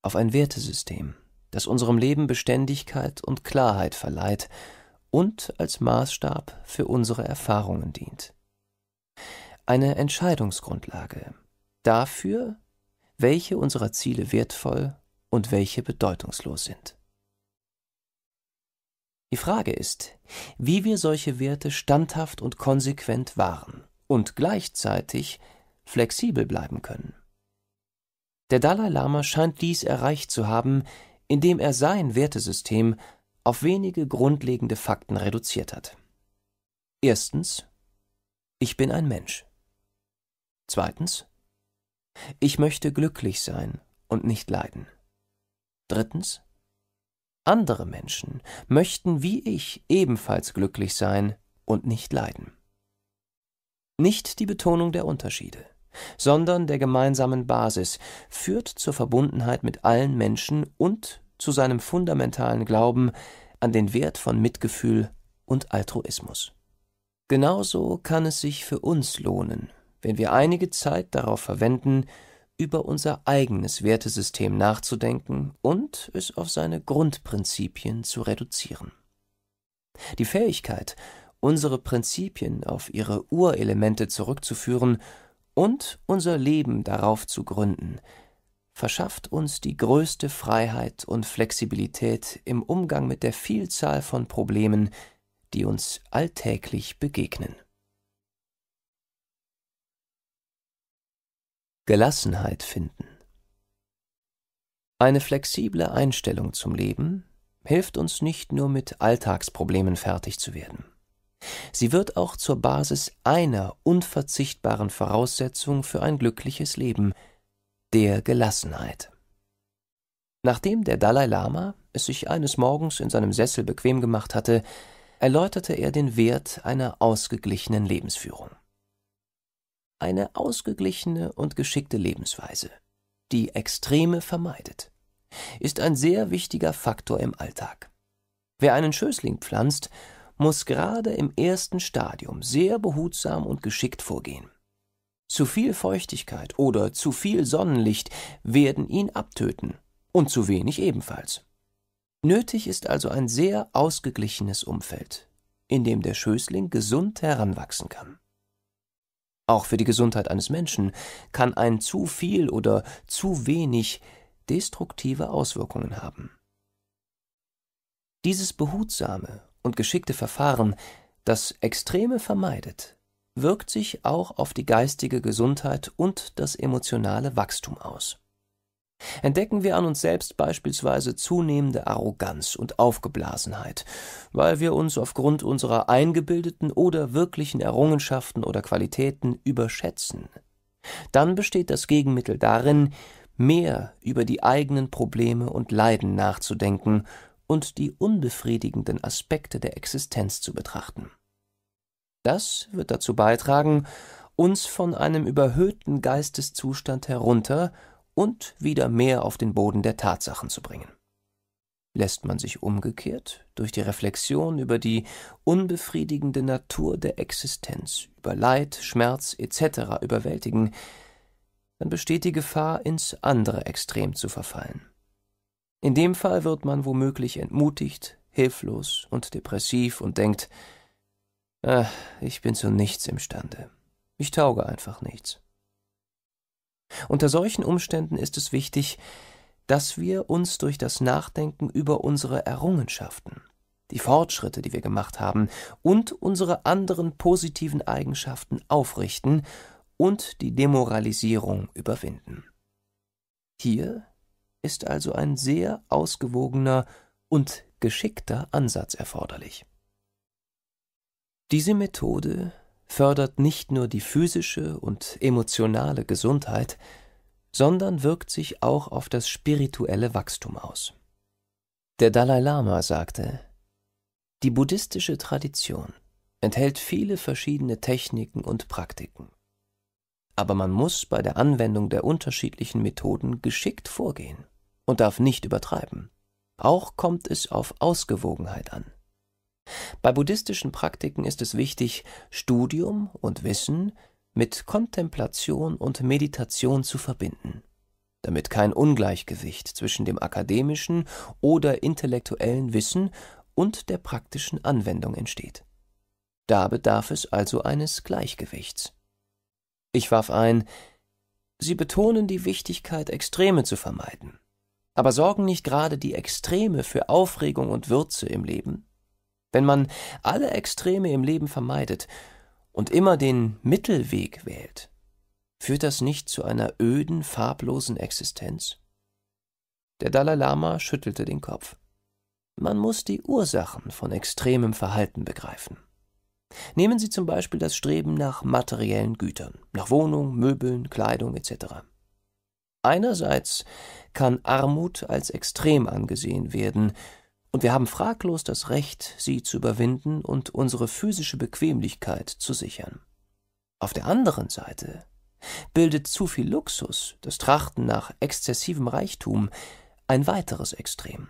auf ein Wertesystem, das unserem Leben Beständigkeit und Klarheit verleiht und als Maßstab für unsere Erfahrungen dient eine Entscheidungsgrundlage dafür, welche unserer Ziele wertvoll und welche bedeutungslos sind. Die Frage ist, wie wir solche Werte standhaft und konsequent wahren und gleichzeitig flexibel bleiben können. Der Dalai Lama scheint dies erreicht zu haben, indem er sein Wertesystem auf wenige grundlegende Fakten reduziert hat. Erstens, ich bin ein Mensch. Zweitens, ich möchte glücklich sein und nicht leiden. Drittens, andere Menschen möchten wie ich ebenfalls glücklich sein und nicht leiden. Nicht die Betonung der Unterschiede, sondern der gemeinsamen Basis führt zur Verbundenheit mit allen Menschen und zu seinem fundamentalen Glauben an den Wert von Mitgefühl und Altruismus. Genauso kann es sich für uns lohnen, wenn wir einige Zeit darauf verwenden, über unser eigenes Wertesystem nachzudenken und es auf seine Grundprinzipien zu reduzieren. Die Fähigkeit, unsere Prinzipien auf ihre Urelemente zurückzuführen und unser Leben darauf zu gründen, verschafft uns die größte Freiheit und Flexibilität im Umgang mit der Vielzahl von Problemen, die uns alltäglich begegnen. Gelassenheit finden. Eine flexible Einstellung zum Leben hilft uns nicht nur mit Alltagsproblemen fertig zu werden. Sie wird auch zur Basis einer unverzichtbaren Voraussetzung für ein glückliches Leben, der Gelassenheit. Nachdem der Dalai Lama es sich eines Morgens in seinem Sessel bequem gemacht hatte, erläuterte er den Wert einer ausgeglichenen Lebensführung eine ausgeglichene und geschickte Lebensweise, die Extreme vermeidet, ist ein sehr wichtiger Faktor im Alltag. Wer einen Schößling pflanzt, muss gerade im ersten Stadium sehr behutsam und geschickt vorgehen. Zu viel Feuchtigkeit oder zu viel Sonnenlicht werden ihn abtöten und zu wenig ebenfalls. Nötig ist also ein sehr ausgeglichenes Umfeld, in dem der Schößling gesund heranwachsen kann. Auch für die Gesundheit eines Menschen kann ein zu viel oder zu wenig destruktive Auswirkungen haben. Dieses behutsame und geschickte Verfahren, das Extreme vermeidet, wirkt sich auch auf die geistige Gesundheit und das emotionale Wachstum aus. Entdecken wir an uns selbst beispielsweise zunehmende Arroganz und Aufgeblasenheit, weil wir uns aufgrund unserer eingebildeten oder wirklichen Errungenschaften oder Qualitäten überschätzen, dann besteht das Gegenmittel darin, mehr über die eigenen Probleme und Leiden nachzudenken und die unbefriedigenden Aspekte der Existenz zu betrachten. Das wird dazu beitragen, uns von einem überhöhten Geisteszustand herunter und wieder mehr auf den Boden der Tatsachen zu bringen. Lässt man sich umgekehrt durch die Reflexion über die unbefriedigende Natur der Existenz, über Leid, Schmerz etc. überwältigen, dann besteht die Gefahr, ins andere Extrem zu verfallen. In dem Fall wird man womöglich entmutigt, hilflos und depressiv und denkt, ach, ich bin zu nichts imstande. Ich tauge einfach nichts. Unter solchen Umständen ist es wichtig, dass wir uns durch das Nachdenken über unsere Errungenschaften, die Fortschritte, die wir gemacht haben, und unsere anderen positiven Eigenschaften aufrichten und die Demoralisierung überwinden. Hier ist also ein sehr ausgewogener und geschickter Ansatz erforderlich. Diese Methode fördert nicht nur die physische und emotionale Gesundheit, sondern wirkt sich auch auf das spirituelle Wachstum aus. Der Dalai Lama sagte, die buddhistische Tradition enthält viele verschiedene Techniken und Praktiken. Aber man muss bei der Anwendung der unterschiedlichen Methoden geschickt vorgehen und darf nicht übertreiben. Auch kommt es auf Ausgewogenheit an. Bei buddhistischen Praktiken ist es wichtig, Studium und Wissen mit Kontemplation und Meditation zu verbinden, damit kein Ungleichgewicht zwischen dem akademischen oder intellektuellen Wissen und der praktischen Anwendung entsteht. Da bedarf es also eines Gleichgewichts. Ich warf ein, Sie betonen die Wichtigkeit, Extreme zu vermeiden. Aber sorgen nicht gerade die Extreme für Aufregung und Würze im Leben? Wenn man alle Extreme im Leben vermeidet und immer den Mittelweg wählt, führt das nicht zu einer öden, farblosen Existenz? Der Dalai Lama schüttelte den Kopf. Man muss die Ursachen von extremem Verhalten begreifen. Nehmen Sie zum Beispiel das Streben nach materiellen Gütern, nach Wohnung, Möbeln, Kleidung etc. Einerseits kann Armut als extrem angesehen werden, und wir haben fraglos das Recht, sie zu überwinden und unsere physische Bequemlichkeit zu sichern. Auf der anderen Seite bildet zu viel Luxus, das Trachten nach exzessivem Reichtum, ein weiteres Extrem.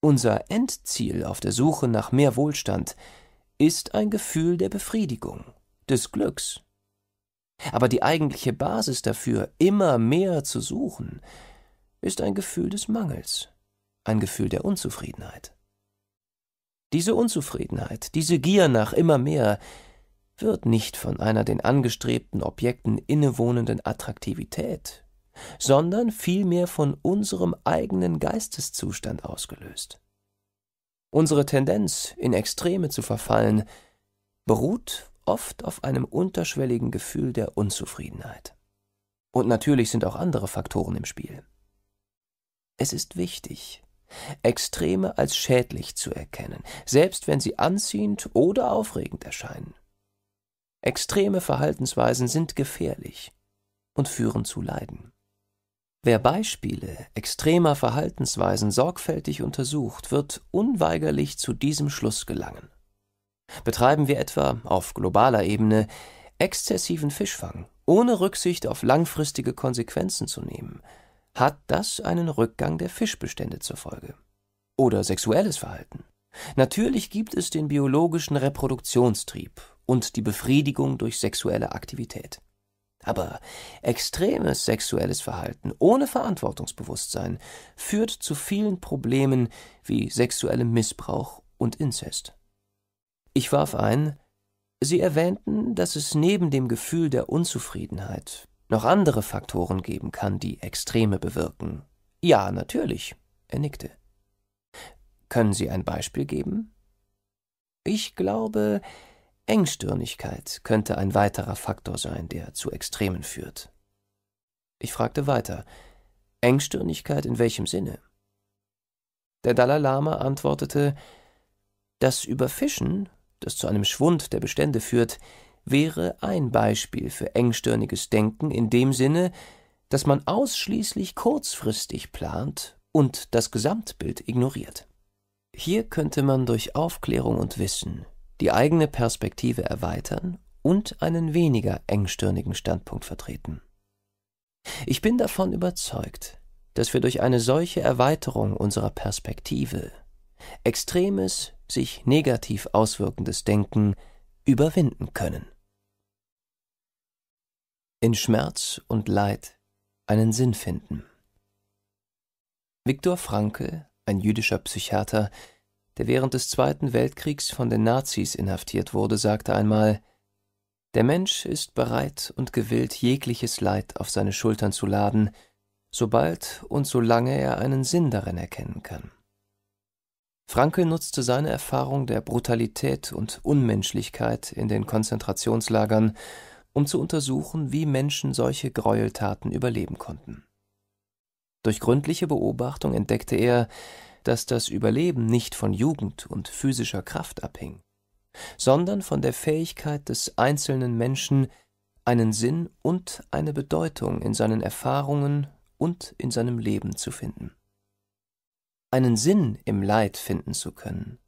Unser Endziel auf der Suche nach mehr Wohlstand ist ein Gefühl der Befriedigung, des Glücks. Aber die eigentliche Basis dafür, immer mehr zu suchen, ist ein Gefühl des Mangels ein Gefühl der Unzufriedenheit. Diese Unzufriedenheit, diese Gier nach immer mehr, wird nicht von einer den angestrebten Objekten innewohnenden Attraktivität, sondern vielmehr von unserem eigenen Geisteszustand ausgelöst. Unsere Tendenz, in Extreme zu verfallen, beruht oft auf einem unterschwelligen Gefühl der Unzufriedenheit. Und natürlich sind auch andere Faktoren im Spiel. Es ist wichtig, Extreme als schädlich zu erkennen, selbst wenn sie anziehend oder aufregend erscheinen. Extreme Verhaltensweisen sind gefährlich und führen zu Leiden. Wer Beispiele extremer Verhaltensweisen sorgfältig untersucht, wird unweigerlich zu diesem Schluss gelangen. Betreiben wir etwa auf globaler Ebene exzessiven Fischfang, ohne Rücksicht auf langfristige Konsequenzen zu nehmen, hat das einen Rückgang der Fischbestände zur Folge. Oder sexuelles Verhalten. Natürlich gibt es den biologischen Reproduktionstrieb und die Befriedigung durch sexuelle Aktivität. Aber extremes sexuelles Verhalten ohne Verantwortungsbewusstsein führt zu vielen Problemen wie sexuellem Missbrauch und Inzest. Ich warf ein, Sie erwähnten, dass es neben dem Gefühl der Unzufriedenheit noch andere Faktoren geben kann, die Extreme bewirken. Ja, natürlich, er nickte. Können Sie ein Beispiel geben? Ich glaube, Engstirnigkeit könnte ein weiterer Faktor sein, der zu Extremen führt. Ich fragte weiter, Engstirnigkeit in welchem Sinne? Der Dalai Lama antwortete, das Überfischen, das zu einem Schwund der Bestände führt, wäre ein Beispiel für engstirniges Denken in dem Sinne, dass man ausschließlich kurzfristig plant und das Gesamtbild ignoriert. Hier könnte man durch Aufklärung und Wissen die eigene Perspektive erweitern und einen weniger engstirnigen Standpunkt vertreten. Ich bin davon überzeugt, dass wir durch eine solche Erweiterung unserer Perspektive extremes, sich negativ auswirkendes Denken überwinden können. In Schmerz und Leid einen Sinn finden. Viktor Frankl, ein jüdischer Psychiater, der während des Zweiten Weltkriegs von den Nazis inhaftiert wurde, sagte einmal Der Mensch ist bereit und gewillt, jegliches Leid auf seine Schultern zu laden, sobald und solange er einen Sinn darin erkennen kann. Frankel nutzte seine Erfahrung der Brutalität und Unmenschlichkeit in den Konzentrationslagern, um zu untersuchen, wie Menschen solche Gräueltaten überleben konnten. Durch gründliche Beobachtung entdeckte er, dass das Überleben nicht von Jugend und physischer Kraft abhing, sondern von der Fähigkeit des einzelnen Menschen, einen Sinn und eine Bedeutung in seinen Erfahrungen und in seinem Leben zu finden einen Sinn im Leid finden zu können,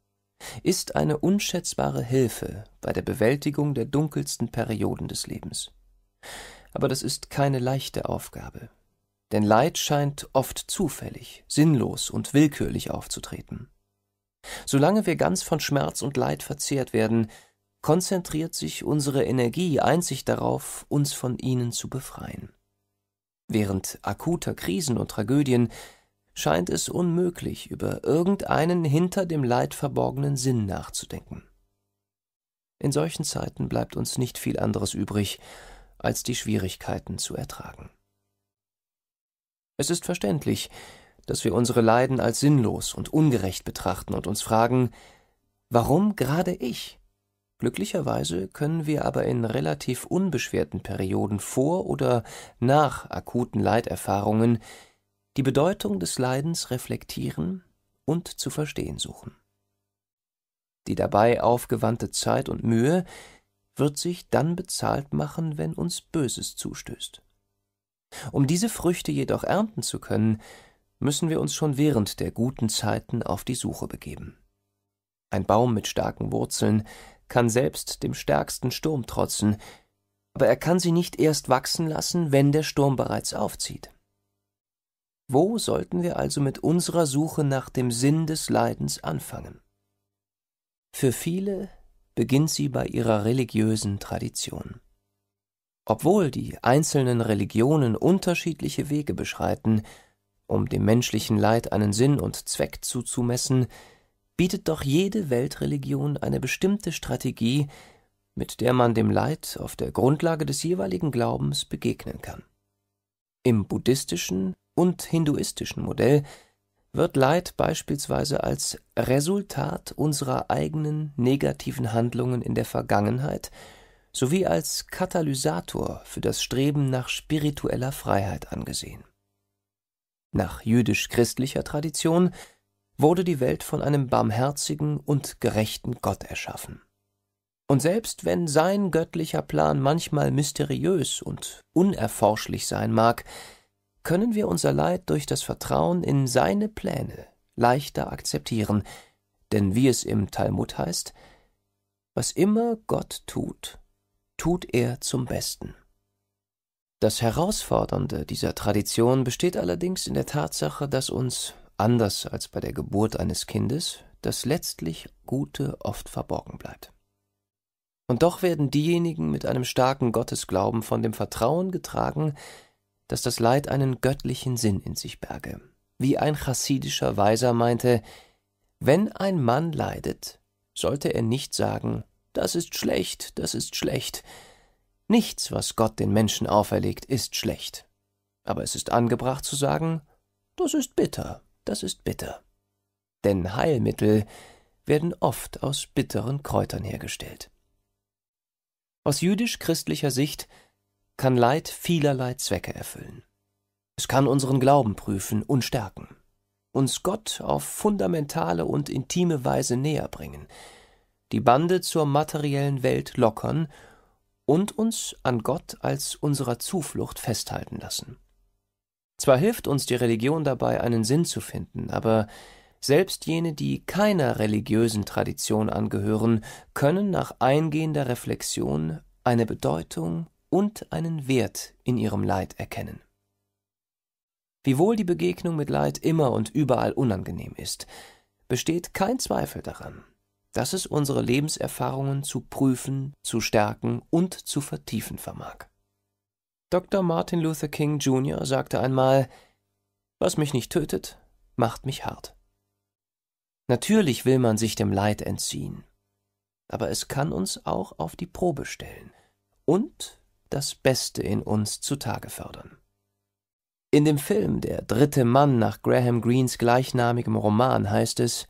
ist eine unschätzbare Hilfe bei der Bewältigung der dunkelsten Perioden des Lebens. Aber das ist keine leichte Aufgabe, denn Leid scheint oft zufällig, sinnlos und willkürlich aufzutreten. Solange wir ganz von Schmerz und Leid verzehrt werden, konzentriert sich unsere Energie einzig darauf, uns von ihnen zu befreien. Während akuter Krisen und Tragödien scheint es unmöglich, über irgendeinen hinter dem Leid verborgenen Sinn nachzudenken. In solchen Zeiten bleibt uns nicht viel anderes übrig, als die Schwierigkeiten zu ertragen. Es ist verständlich, dass wir unsere Leiden als sinnlos und ungerecht betrachten und uns fragen, warum gerade ich? Glücklicherweise können wir aber in relativ unbeschwerten Perioden vor oder nach akuten Leiterfahrungen die Bedeutung des Leidens reflektieren und zu verstehen suchen. Die dabei aufgewandte Zeit und Mühe wird sich dann bezahlt machen, wenn uns Böses zustößt. Um diese Früchte jedoch ernten zu können, müssen wir uns schon während der guten Zeiten auf die Suche begeben. Ein Baum mit starken Wurzeln kann selbst dem stärksten Sturm trotzen, aber er kann sie nicht erst wachsen lassen, wenn der Sturm bereits aufzieht. Wo sollten wir also mit unserer Suche nach dem Sinn des Leidens anfangen? Für viele beginnt sie bei ihrer religiösen Tradition. Obwohl die einzelnen Religionen unterschiedliche Wege beschreiten, um dem menschlichen Leid einen Sinn und Zweck zuzumessen, bietet doch jede Weltreligion eine bestimmte Strategie, mit der man dem Leid auf der Grundlage des jeweiligen Glaubens begegnen kann. Im buddhistischen und hinduistischen Modell wird Leid beispielsweise als Resultat unserer eigenen negativen Handlungen in der Vergangenheit sowie als Katalysator für das Streben nach spiritueller Freiheit angesehen. Nach jüdisch-christlicher Tradition wurde die Welt von einem barmherzigen und gerechten Gott erschaffen. Und selbst wenn sein göttlicher Plan manchmal mysteriös und unerforschlich sein mag, können wir unser Leid durch das Vertrauen in seine Pläne leichter akzeptieren, denn wie es im Talmud heißt, was immer Gott tut, tut er zum Besten. Das Herausfordernde dieser Tradition besteht allerdings in der Tatsache, dass uns, anders als bei der Geburt eines Kindes, das letztlich Gute oft verborgen bleibt. Und doch werden diejenigen mit einem starken Gottesglauben von dem Vertrauen getragen, dass das Leid einen göttlichen Sinn in sich berge. Wie ein chassidischer Weiser meinte, wenn ein Mann leidet, sollte er nicht sagen, das ist schlecht, das ist schlecht. Nichts, was Gott den Menschen auferlegt, ist schlecht. Aber es ist angebracht zu sagen, das ist bitter, das ist bitter. Denn Heilmittel werden oft aus bitteren Kräutern hergestellt. Aus jüdisch-christlicher Sicht kann Leid vielerlei Zwecke erfüllen. Es kann unseren Glauben prüfen und stärken, uns Gott auf fundamentale und intime Weise näher bringen, die Bande zur materiellen Welt lockern und uns an Gott als unserer Zuflucht festhalten lassen. Zwar hilft uns die Religion dabei, einen Sinn zu finden, aber selbst jene, die keiner religiösen Tradition angehören, können nach eingehender Reflexion eine Bedeutung und einen Wert in ihrem Leid erkennen. Wiewohl die Begegnung mit Leid immer und überall unangenehm ist, besteht kein Zweifel daran, dass es unsere Lebenserfahrungen zu prüfen, zu stärken und zu vertiefen vermag. Dr. Martin Luther King Jr. sagte einmal, was mich nicht tötet, macht mich hart. Natürlich will man sich dem Leid entziehen, aber es kann uns auch auf die Probe stellen und das Beste in uns zutage fördern. In dem Film Der dritte Mann nach Graham Greens gleichnamigem Roman heißt es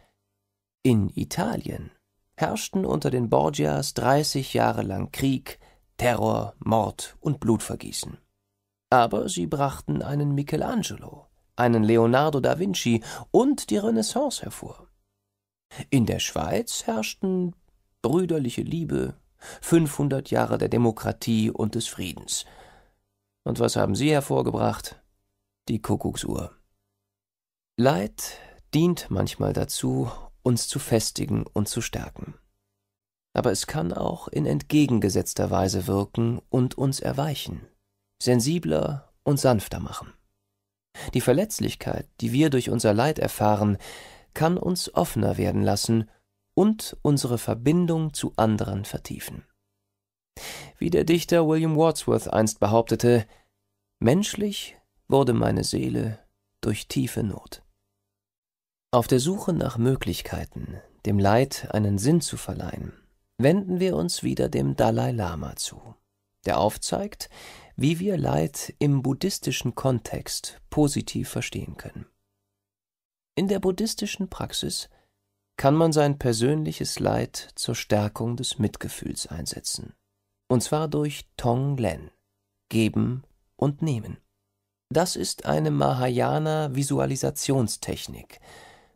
In Italien herrschten unter den Borgias dreißig Jahre lang Krieg, Terror, Mord und Blutvergießen. Aber sie brachten einen Michelangelo, einen Leonardo da Vinci und die Renaissance hervor. In der Schweiz herrschten brüderliche Liebe, 500 Jahre der Demokratie und des Friedens. Und was haben Sie hervorgebracht? Die Kuckucksuhr. Leid dient manchmal dazu, uns zu festigen und zu stärken. Aber es kann auch in entgegengesetzter Weise wirken und uns erweichen, sensibler und sanfter machen. Die Verletzlichkeit, die wir durch unser Leid erfahren, kann uns offener werden lassen und unsere Verbindung zu anderen vertiefen. Wie der Dichter William Wordsworth einst behauptete, menschlich wurde meine Seele durch tiefe Not. Auf der Suche nach Möglichkeiten, dem Leid einen Sinn zu verleihen, wenden wir uns wieder dem Dalai Lama zu, der aufzeigt, wie wir Leid im buddhistischen Kontext positiv verstehen können. In der buddhistischen Praxis kann man sein persönliches Leid zur Stärkung des Mitgefühls einsetzen. Und zwar durch Tong Len, geben und nehmen. Das ist eine Mahayana-Visualisationstechnik,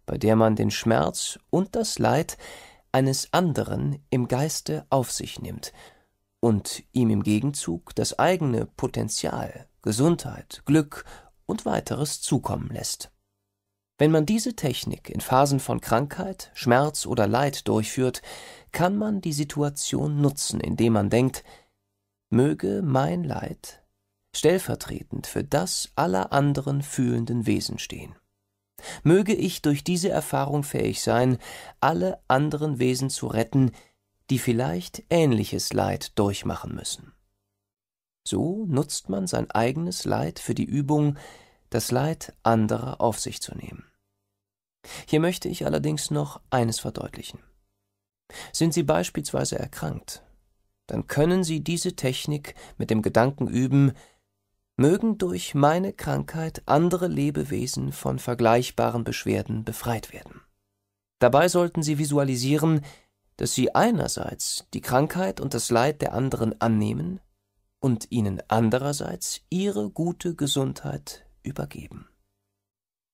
bei der man den Schmerz und das Leid eines anderen im Geiste auf sich nimmt und ihm im Gegenzug das eigene Potenzial, Gesundheit, Glück und weiteres zukommen lässt. Wenn man diese Technik in Phasen von Krankheit, Schmerz oder Leid durchführt, kann man die Situation nutzen, indem man denkt, möge mein Leid stellvertretend für das aller anderen fühlenden Wesen stehen. Möge ich durch diese Erfahrung fähig sein, alle anderen Wesen zu retten, die vielleicht ähnliches Leid durchmachen müssen. So nutzt man sein eigenes Leid für die Übung, das Leid anderer auf sich zu nehmen. Hier möchte ich allerdings noch eines verdeutlichen. Sind Sie beispielsweise erkrankt, dann können Sie diese Technik mit dem Gedanken üben, mögen durch meine Krankheit andere Lebewesen von vergleichbaren Beschwerden befreit werden. Dabei sollten Sie visualisieren, dass Sie einerseits die Krankheit und das Leid der anderen annehmen und ihnen andererseits ihre gute Gesundheit übergeben.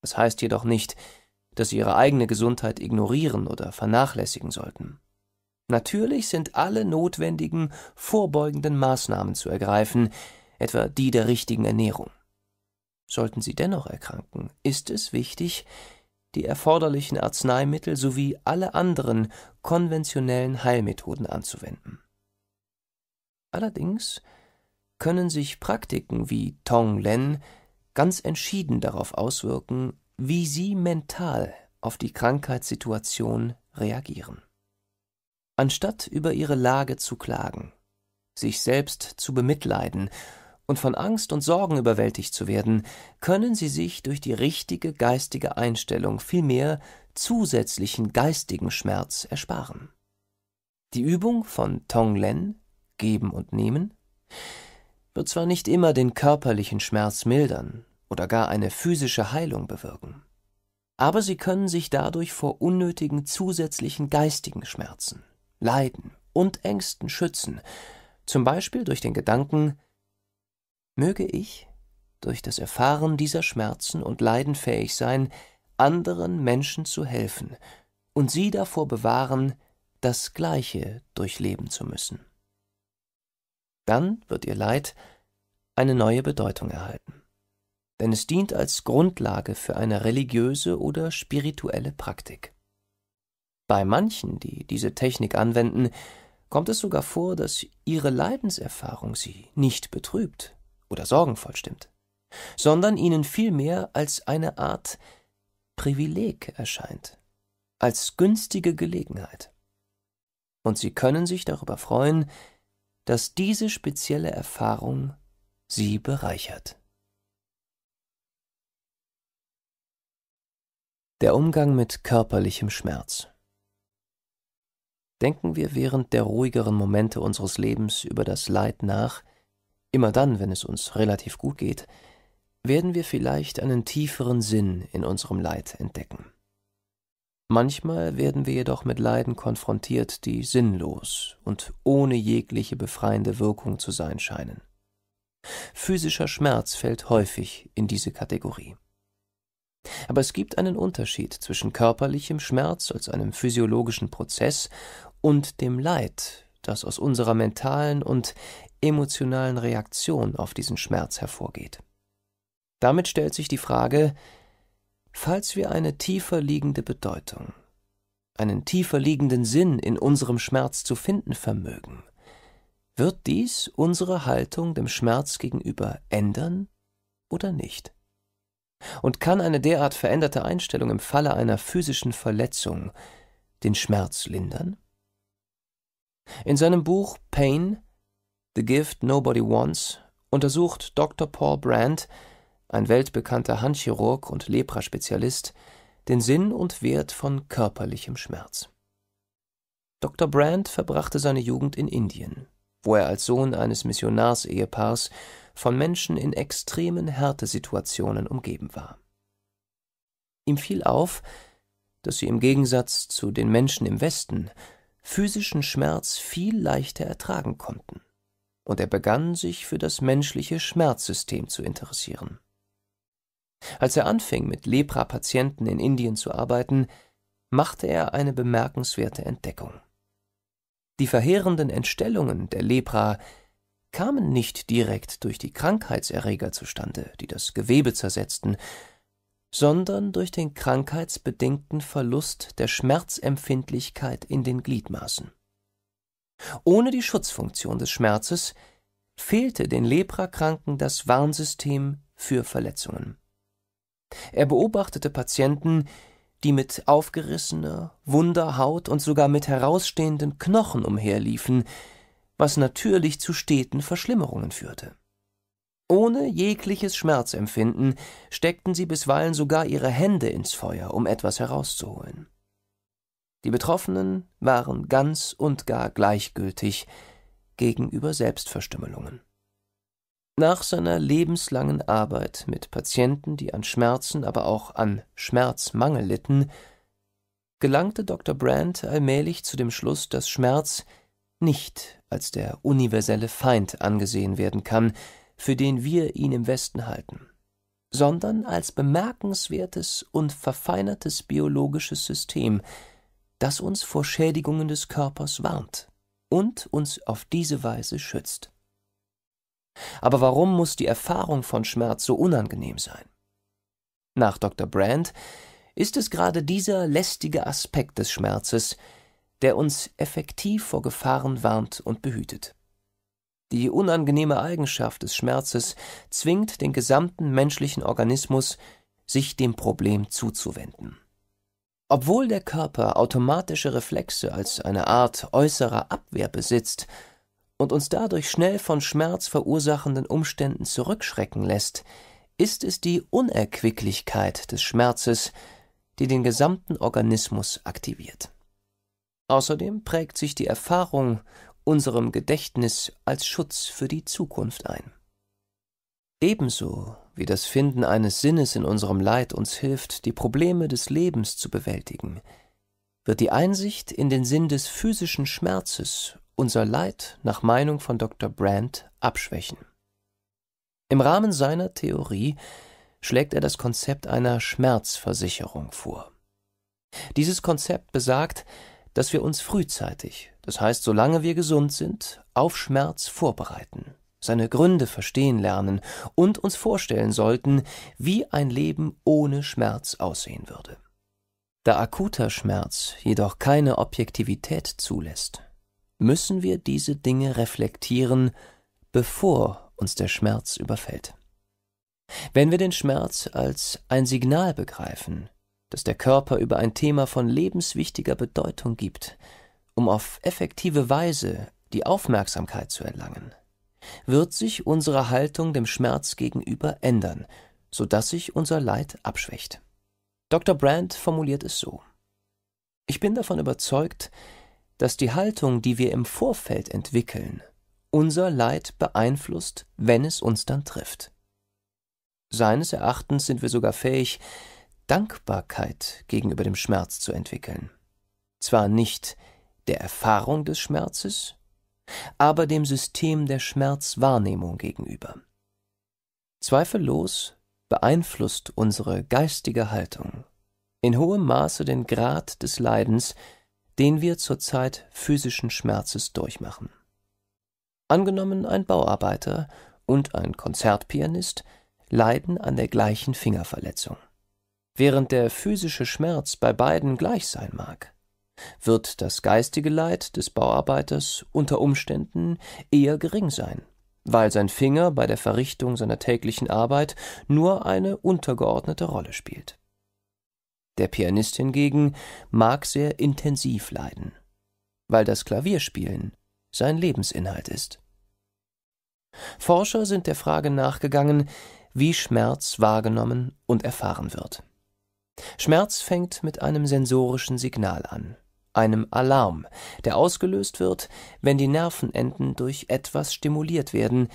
Das heißt jedoch nicht, dass sie ihre eigene Gesundheit ignorieren oder vernachlässigen sollten. Natürlich sind alle notwendigen vorbeugenden Maßnahmen zu ergreifen, etwa die der richtigen Ernährung. Sollten Sie dennoch erkranken, ist es wichtig, die erforderlichen Arzneimittel sowie alle anderen konventionellen Heilmethoden anzuwenden. Allerdings können sich Praktiken wie Tonglen ganz entschieden darauf auswirken, wie sie mental auf die Krankheitssituation reagieren. Anstatt über ihre Lage zu klagen, sich selbst zu bemitleiden und von Angst und Sorgen überwältigt zu werden, können sie sich durch die richtige geistige Einstellung vielmehr zusätzlichen geistigen Schmerz ersparen. Die Übung von Tonglen, Geben und Nehmen, wird zwar nicht immer den körperlichen Schmerz mildern, oder gar eine physische Heilung bewirken. Aber sie können sich dadurch vor unnötigen zusätzlichen geistigen Schmerzen, Leiden und Ängsten schützen, zum Beispiel durch den Gedanken, möge ich durch das Erfahren dieser Schmerzen und Leiden fähig sein, anderen Menschen zu helfen und sie davor bewahren, das Gleiche durchleben zu müssen. Dann wird ihr Leid eine neue Bedeutung erhalten denn es dient als Grundlage für eine religiöse oder spirituelle Praktik. Bei manchen, die diese Technik anwenden, kommt es sogar vor, dass ihre Leidenserfahrung sie nicht betrübt oder sorgenvoll stimmt, sondern ihnen vielmehr als eine Art Privileg erscheint, als günstige Gelegenheit. Und sie können sich darüber freuen, dass diese spezielle Erfahrung sie bereichert. Der Umgang mit körperlichem Schmerz. Denken wir während der ruhigeren Momente unseres Lebens über das Leid nach, immer dann, wenn es uns relativ gut geht, werden wir vielleicht einen tieferen Sinn in unserem Leid entdecken. Manchmal werden wir jedoch mit Leiden konfrontiert, die sinnlos und ohne jegliche befreiende Wirkung zu sein scheinen. Physischer Schmerz fällt häufig in diese Kategorie. Aber es gibt einen Unterschied zwischen körperlichem Schmerz als einem physiologischen Prozess und dem Leid, das aus unserer mentalen und emotionalen Reaktion auf diesen Schmerz hervorgeht. Damit stellt sich die Frage, falls wir eine tiefer liegende Bedeutung, einen tiefer liegenden Sinn in unserem Schmerz zu finden vermögen, wird dies unsere Haltung dem Schmerz gegenüber ändern oder nicht? und kann eine derart veränderte Einstellung im Falle einer physischen Verletzung den Schmerz lindern? In seinem Buch Pain, The Gift Nobody Wants untersucht Dr. Paul Brandt, ein weltbekannter Handchirurg und Lepraspezialist, den Sinn und Wert von körperlichem Schmerz. Dr. Brandt verbrachte seine Jugend in Indien, wo er als Sohn eines Missionarsehepaars von Menschen in extremen Härtesituationen umgeben war. Ihm fiel auf, dass sie im Gegensatz zu den Menschen im Westen physischen Schmerz viel leichter ertragen konnten, und er begann sich für das menschliche Schmerzsystem zu interessieren. Als er anfing, mit Lepra-Patienten in Indien zu arbeiten, machte er eine bemerkenswerte Entdeckung. Die verheerenden Entstellungen der Lepra kamen nicht direkt durch die Krankheitserreger zustande, die das Gewebe zersetzten, sondern durch den krankheitsbedingten Verlust der Schmerzempfindlichkeit in den Gliedmaßen. Ohne die Schutzfunktion des Schmerzes fehlte den Leprakranken das Warnsystem für Verletzungen. Er beobachtete Patienten, die mit aufgerissener, wunder Haut und sogar mit herausstehenden Knochen umherliefen, was natürlich zu steten Verschlimmerungen führte. Ohne jegliches Schmerzempfinden steckten sie bisweilen sogar ihre Hände ins Feuer, um etwas herauszuholen. Die Betroffenen waren ganz und gar gleichgültig gegenüber Selbstverstümmelungen. Nach seiner lebenslangen Arbeit mit Patienten, die an Schmerzen, aber auch an Schmerzmangel litten, gelangte Dr. Brandt allmählich zu dem Schluss, dass Schmerz nicht als der universelle Feind angesehen werden kann, für den wir ihn im Westen halten, sondern als bemerkenswertes und verfeinertes biologisches System, das uns vor Schädigungen des Körpers warnt und uns auf diese Weise schützt. Aber warum muss die Erfahrung von Schmerz so unangenehm sein? Nach Dr. Brandt ist es gerade dieser lästige Aspekt des Schmerzes, der uns effektiv vor Gefahren warnt und behütet. Die unangenehme Eigenschaft des Schmerzes zwingt den gesamten menschlichen Organismus, sich dem Problem zuzuwenden. Obwohl der Körper automatische Reflexe als eine Art äußerer Abwehr besitzt und uns dadurch schnell von Schmerz verursachenden Umständen zurückschrecken lässt, ist es die Unerquicklichkeit des Schmerzes, die den gesamten Organismus aktiviert. Außerdem prägt sich die Erfahrung unserem Gedächtnis als Schutz für die Zukunft ein. Ebenso wie das Finden eines Sinnes in unserem Leid uns hilft, die Probleme des Lebens zu bewältigen, wird die Einsicht in den Sinn des physischen Schmerzes unser Leid nach Meinung von Dr. Brandt abschwächen. Im Rahmen seiner Theorie schlägt er das Konzept einer Schmerzversicherung vor. Dieses Konzept besagt, dass wir uns frühzeitig, das heißt solange wir gesund sind, auf Schmerz vorbereiten, seine Gründe verstehen lernen und uns vorstellen sollten, wie ein Leben ohne Schmerz aussehen würde. Da akuter Schmerz jedoch keine Objektivität zulässt, müssen wir diese Dinge reflektieren, bevor uns der Schmerz überfällt. Wenn wir den Schmerz als ein Signal begreifen, das der Körper über ein Thema von lebenswichtiger Bedeutung gibt, um auf effektive Weise die Aufmerksamkeit zu erlangen, wird sich unsere Haltung dem Schmerz gegenüber ändern, sodass sich unser Leid abschwächt. Dr. Brandt formuliert es so. Ich bin davon überzeugt, dass die Haltung, die wir im Vorfeld entwickeln, unser Leid beeinflusst, wenn es uns dann trifft. Seines Erachtens sind wir sogar fähig, Dankbarkeit gegenüber dem Schmerz zu entwickeln. Zwar nicht der Erfahrung des Schmerzes, aber dem System der Schmerzwahrnehmung gegenüber. Zweifellos beeinflusst unsere geistige Haltung in hohem Maße den Grad des Leidens, den wir zur Zeit physischen Schmerzes durchmachen. Angenommen, ein Bauarbeiter und ein Konzertpianist leiden an der gleichen Fingerverletzung. Während der physische Schmerz bei beiden gleich sein mag, wird das geistige Leid des Bauarbeiters unter Umständen eher gering sein, weil sein Finger bei der Verrichtung seiner täglichen Arbeit nur eine untergeordnete Rolle spielt. Der Pianist hingegen mag sehr intensiv leiden, weil das Klavierspielen sein Lebensinhalt ist. Forscher sind der Frage nachgegangen, wie Schmerz wahrgenommen und erfahren wird. Schmerz fängt mit einem sensorischen Signal an, einem Alarm, der ausgelöst wird, wenn die Nervenenden durch etwas stimuliert werden,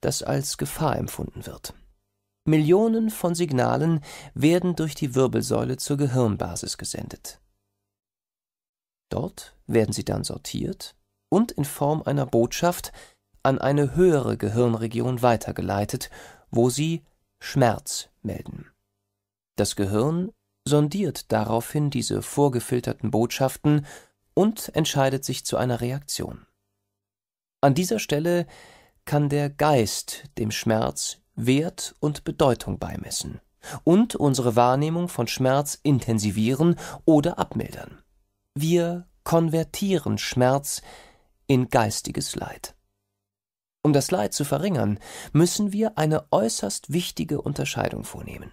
das als Gefahr empfunden wird. Millionen von Signalen werden durch die Wirbelsäule zur Gehirnbasis gesendet. Dort werden sie dann sortiert und in Form einer Botschaft an eine höhere Gehirnregion weitergeleitet, wo sie Schmerz melden. Das Gehirn sondiert daraufhin diese vorgefilterten Botschaften und entscheidet sich zu einer Reaktion. An dieser Stelle kann der Geist dem Schmerz Wert und Bedeutung beimessen und unsere Wahrnehmung von Schmerz intensivieren oder abmildern. Wir konvertieren Schmerz in geistiges Leid. Um das Leid zu verringern, müssen wir eine äußerst wichtige Unterscheidung vornehmen.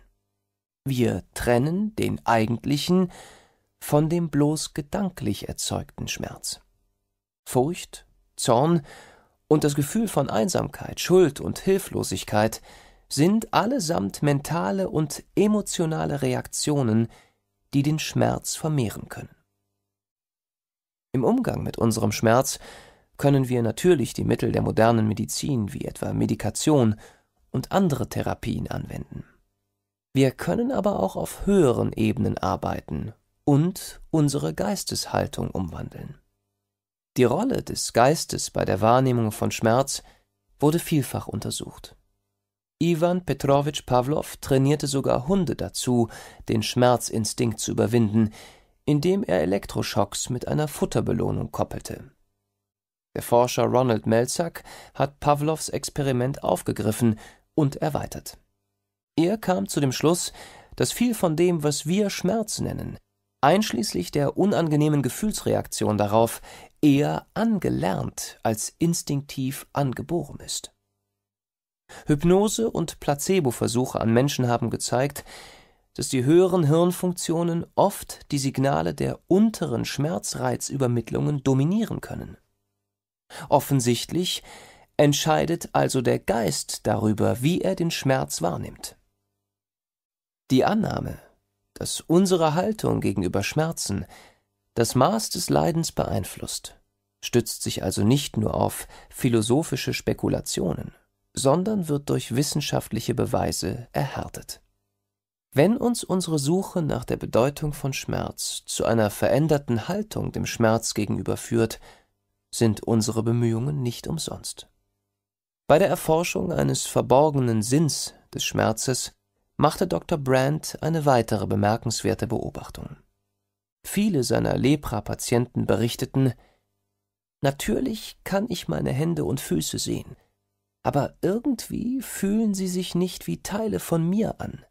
Wir trennen den eigentlichen von dem bloß gedanklich erzeugten Schmerz. Furcht, Zorn und das Gefühl von Einsamkeit, Schuld und Hilflosigkeit sind allesamt mentale und emotionale Reaktionen, die den Schmerz vermehren können. Im Umgang mit unserem Schmerz können wir natürlich die Mittel der modernen Medizin wie etwa Medikation und andere Therapien anwenden. Wir können aber auch auf höheren Ebenen arbeiten und unsere Geisteshaltung umwandeln. Die Rolle des Geistes bei der Wahrnehmung von Schmerz wurde vielfach untersucht. Ivan Petrovich Pavlov trainierte sogar Hunde dazu, den Schmerzinstinkt zu überwinden, indem er Elektroschocks mit einer Futterbelohnung koppelte. Der Forscher Ronald Melzack hat Pavlovs Experiment aufgegriffen und erweitert. Er kam zu dem Schluss, dass viel von dem, was wir Schmerz nennen, einschließlich der unangenehmen Gefühlsreaktion darauf, eher angelernt als instinktiv angeboren ist. Hypnose und Placebo-Versuche an Menschen haben gezeigt, dass die höheren Hirnfunktionen oft die Signale der unteren Schmerzreizübermittlungen dominieren können. Offensichtlich entscheidet also der Geist darüber, wie er den Schmerz wahrnimmt. Die Annahme, dass unsere Haltung gegenüber Schmerzen das Maß des Leidens beeinflusst, stützt sich also nicht nur auf philosophische Spekulationen, sondern wird durch wissenschaftliche Beweise erhärtet. Wenn uns unsere Suche nach der Bedeutung von Schmerz zu einer veränderten Haltung dem Schmerz gegenüber führt, sind unsere Bemühungen nicht umsonst. Bei der Erforschung eines verborgenen Sinns des Schmerzes machte Dr. Brandt eine weitere bemerkenswerte Beobachtung. Viele seiner Lepra-Patienten berichteten, Natürlich kann ich meine Hände und Füße sehen, aber irgendwie fühlen sie sich nicht wie Teile von mir an.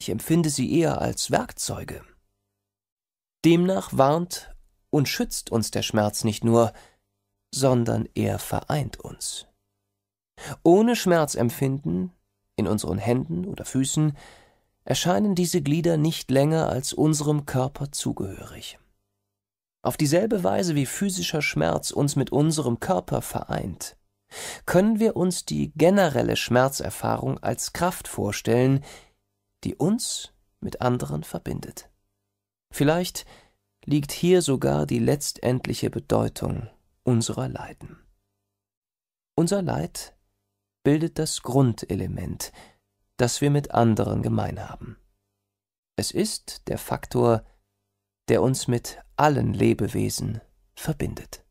Ich empfinde sie eher als Werkzeuge. Demnach warnt und schützt uns der Schmerz nicht nur, sondern er vereint uns. Ohne Schmerzempfinden in unseren Händen oder Füßen, erscheinen diese Glieder nicht länger als unserem Körper zugehörig. Auf dieselbe Weise wie physischer Schmerz uns mit unserem Körper vereint, können wir uns die generelle Schmerzerfahrung als Kraft vorstellen, die uns mit anderen verbindet. Vielleicht liegt hier sogar die letztendliche Bedeutung unserer Leiden. Unser Leid bildet das Grundelement, das wir mit anderen gemein haben. Es ist der Faktor, der uns mit allen Lebewesen verbindet.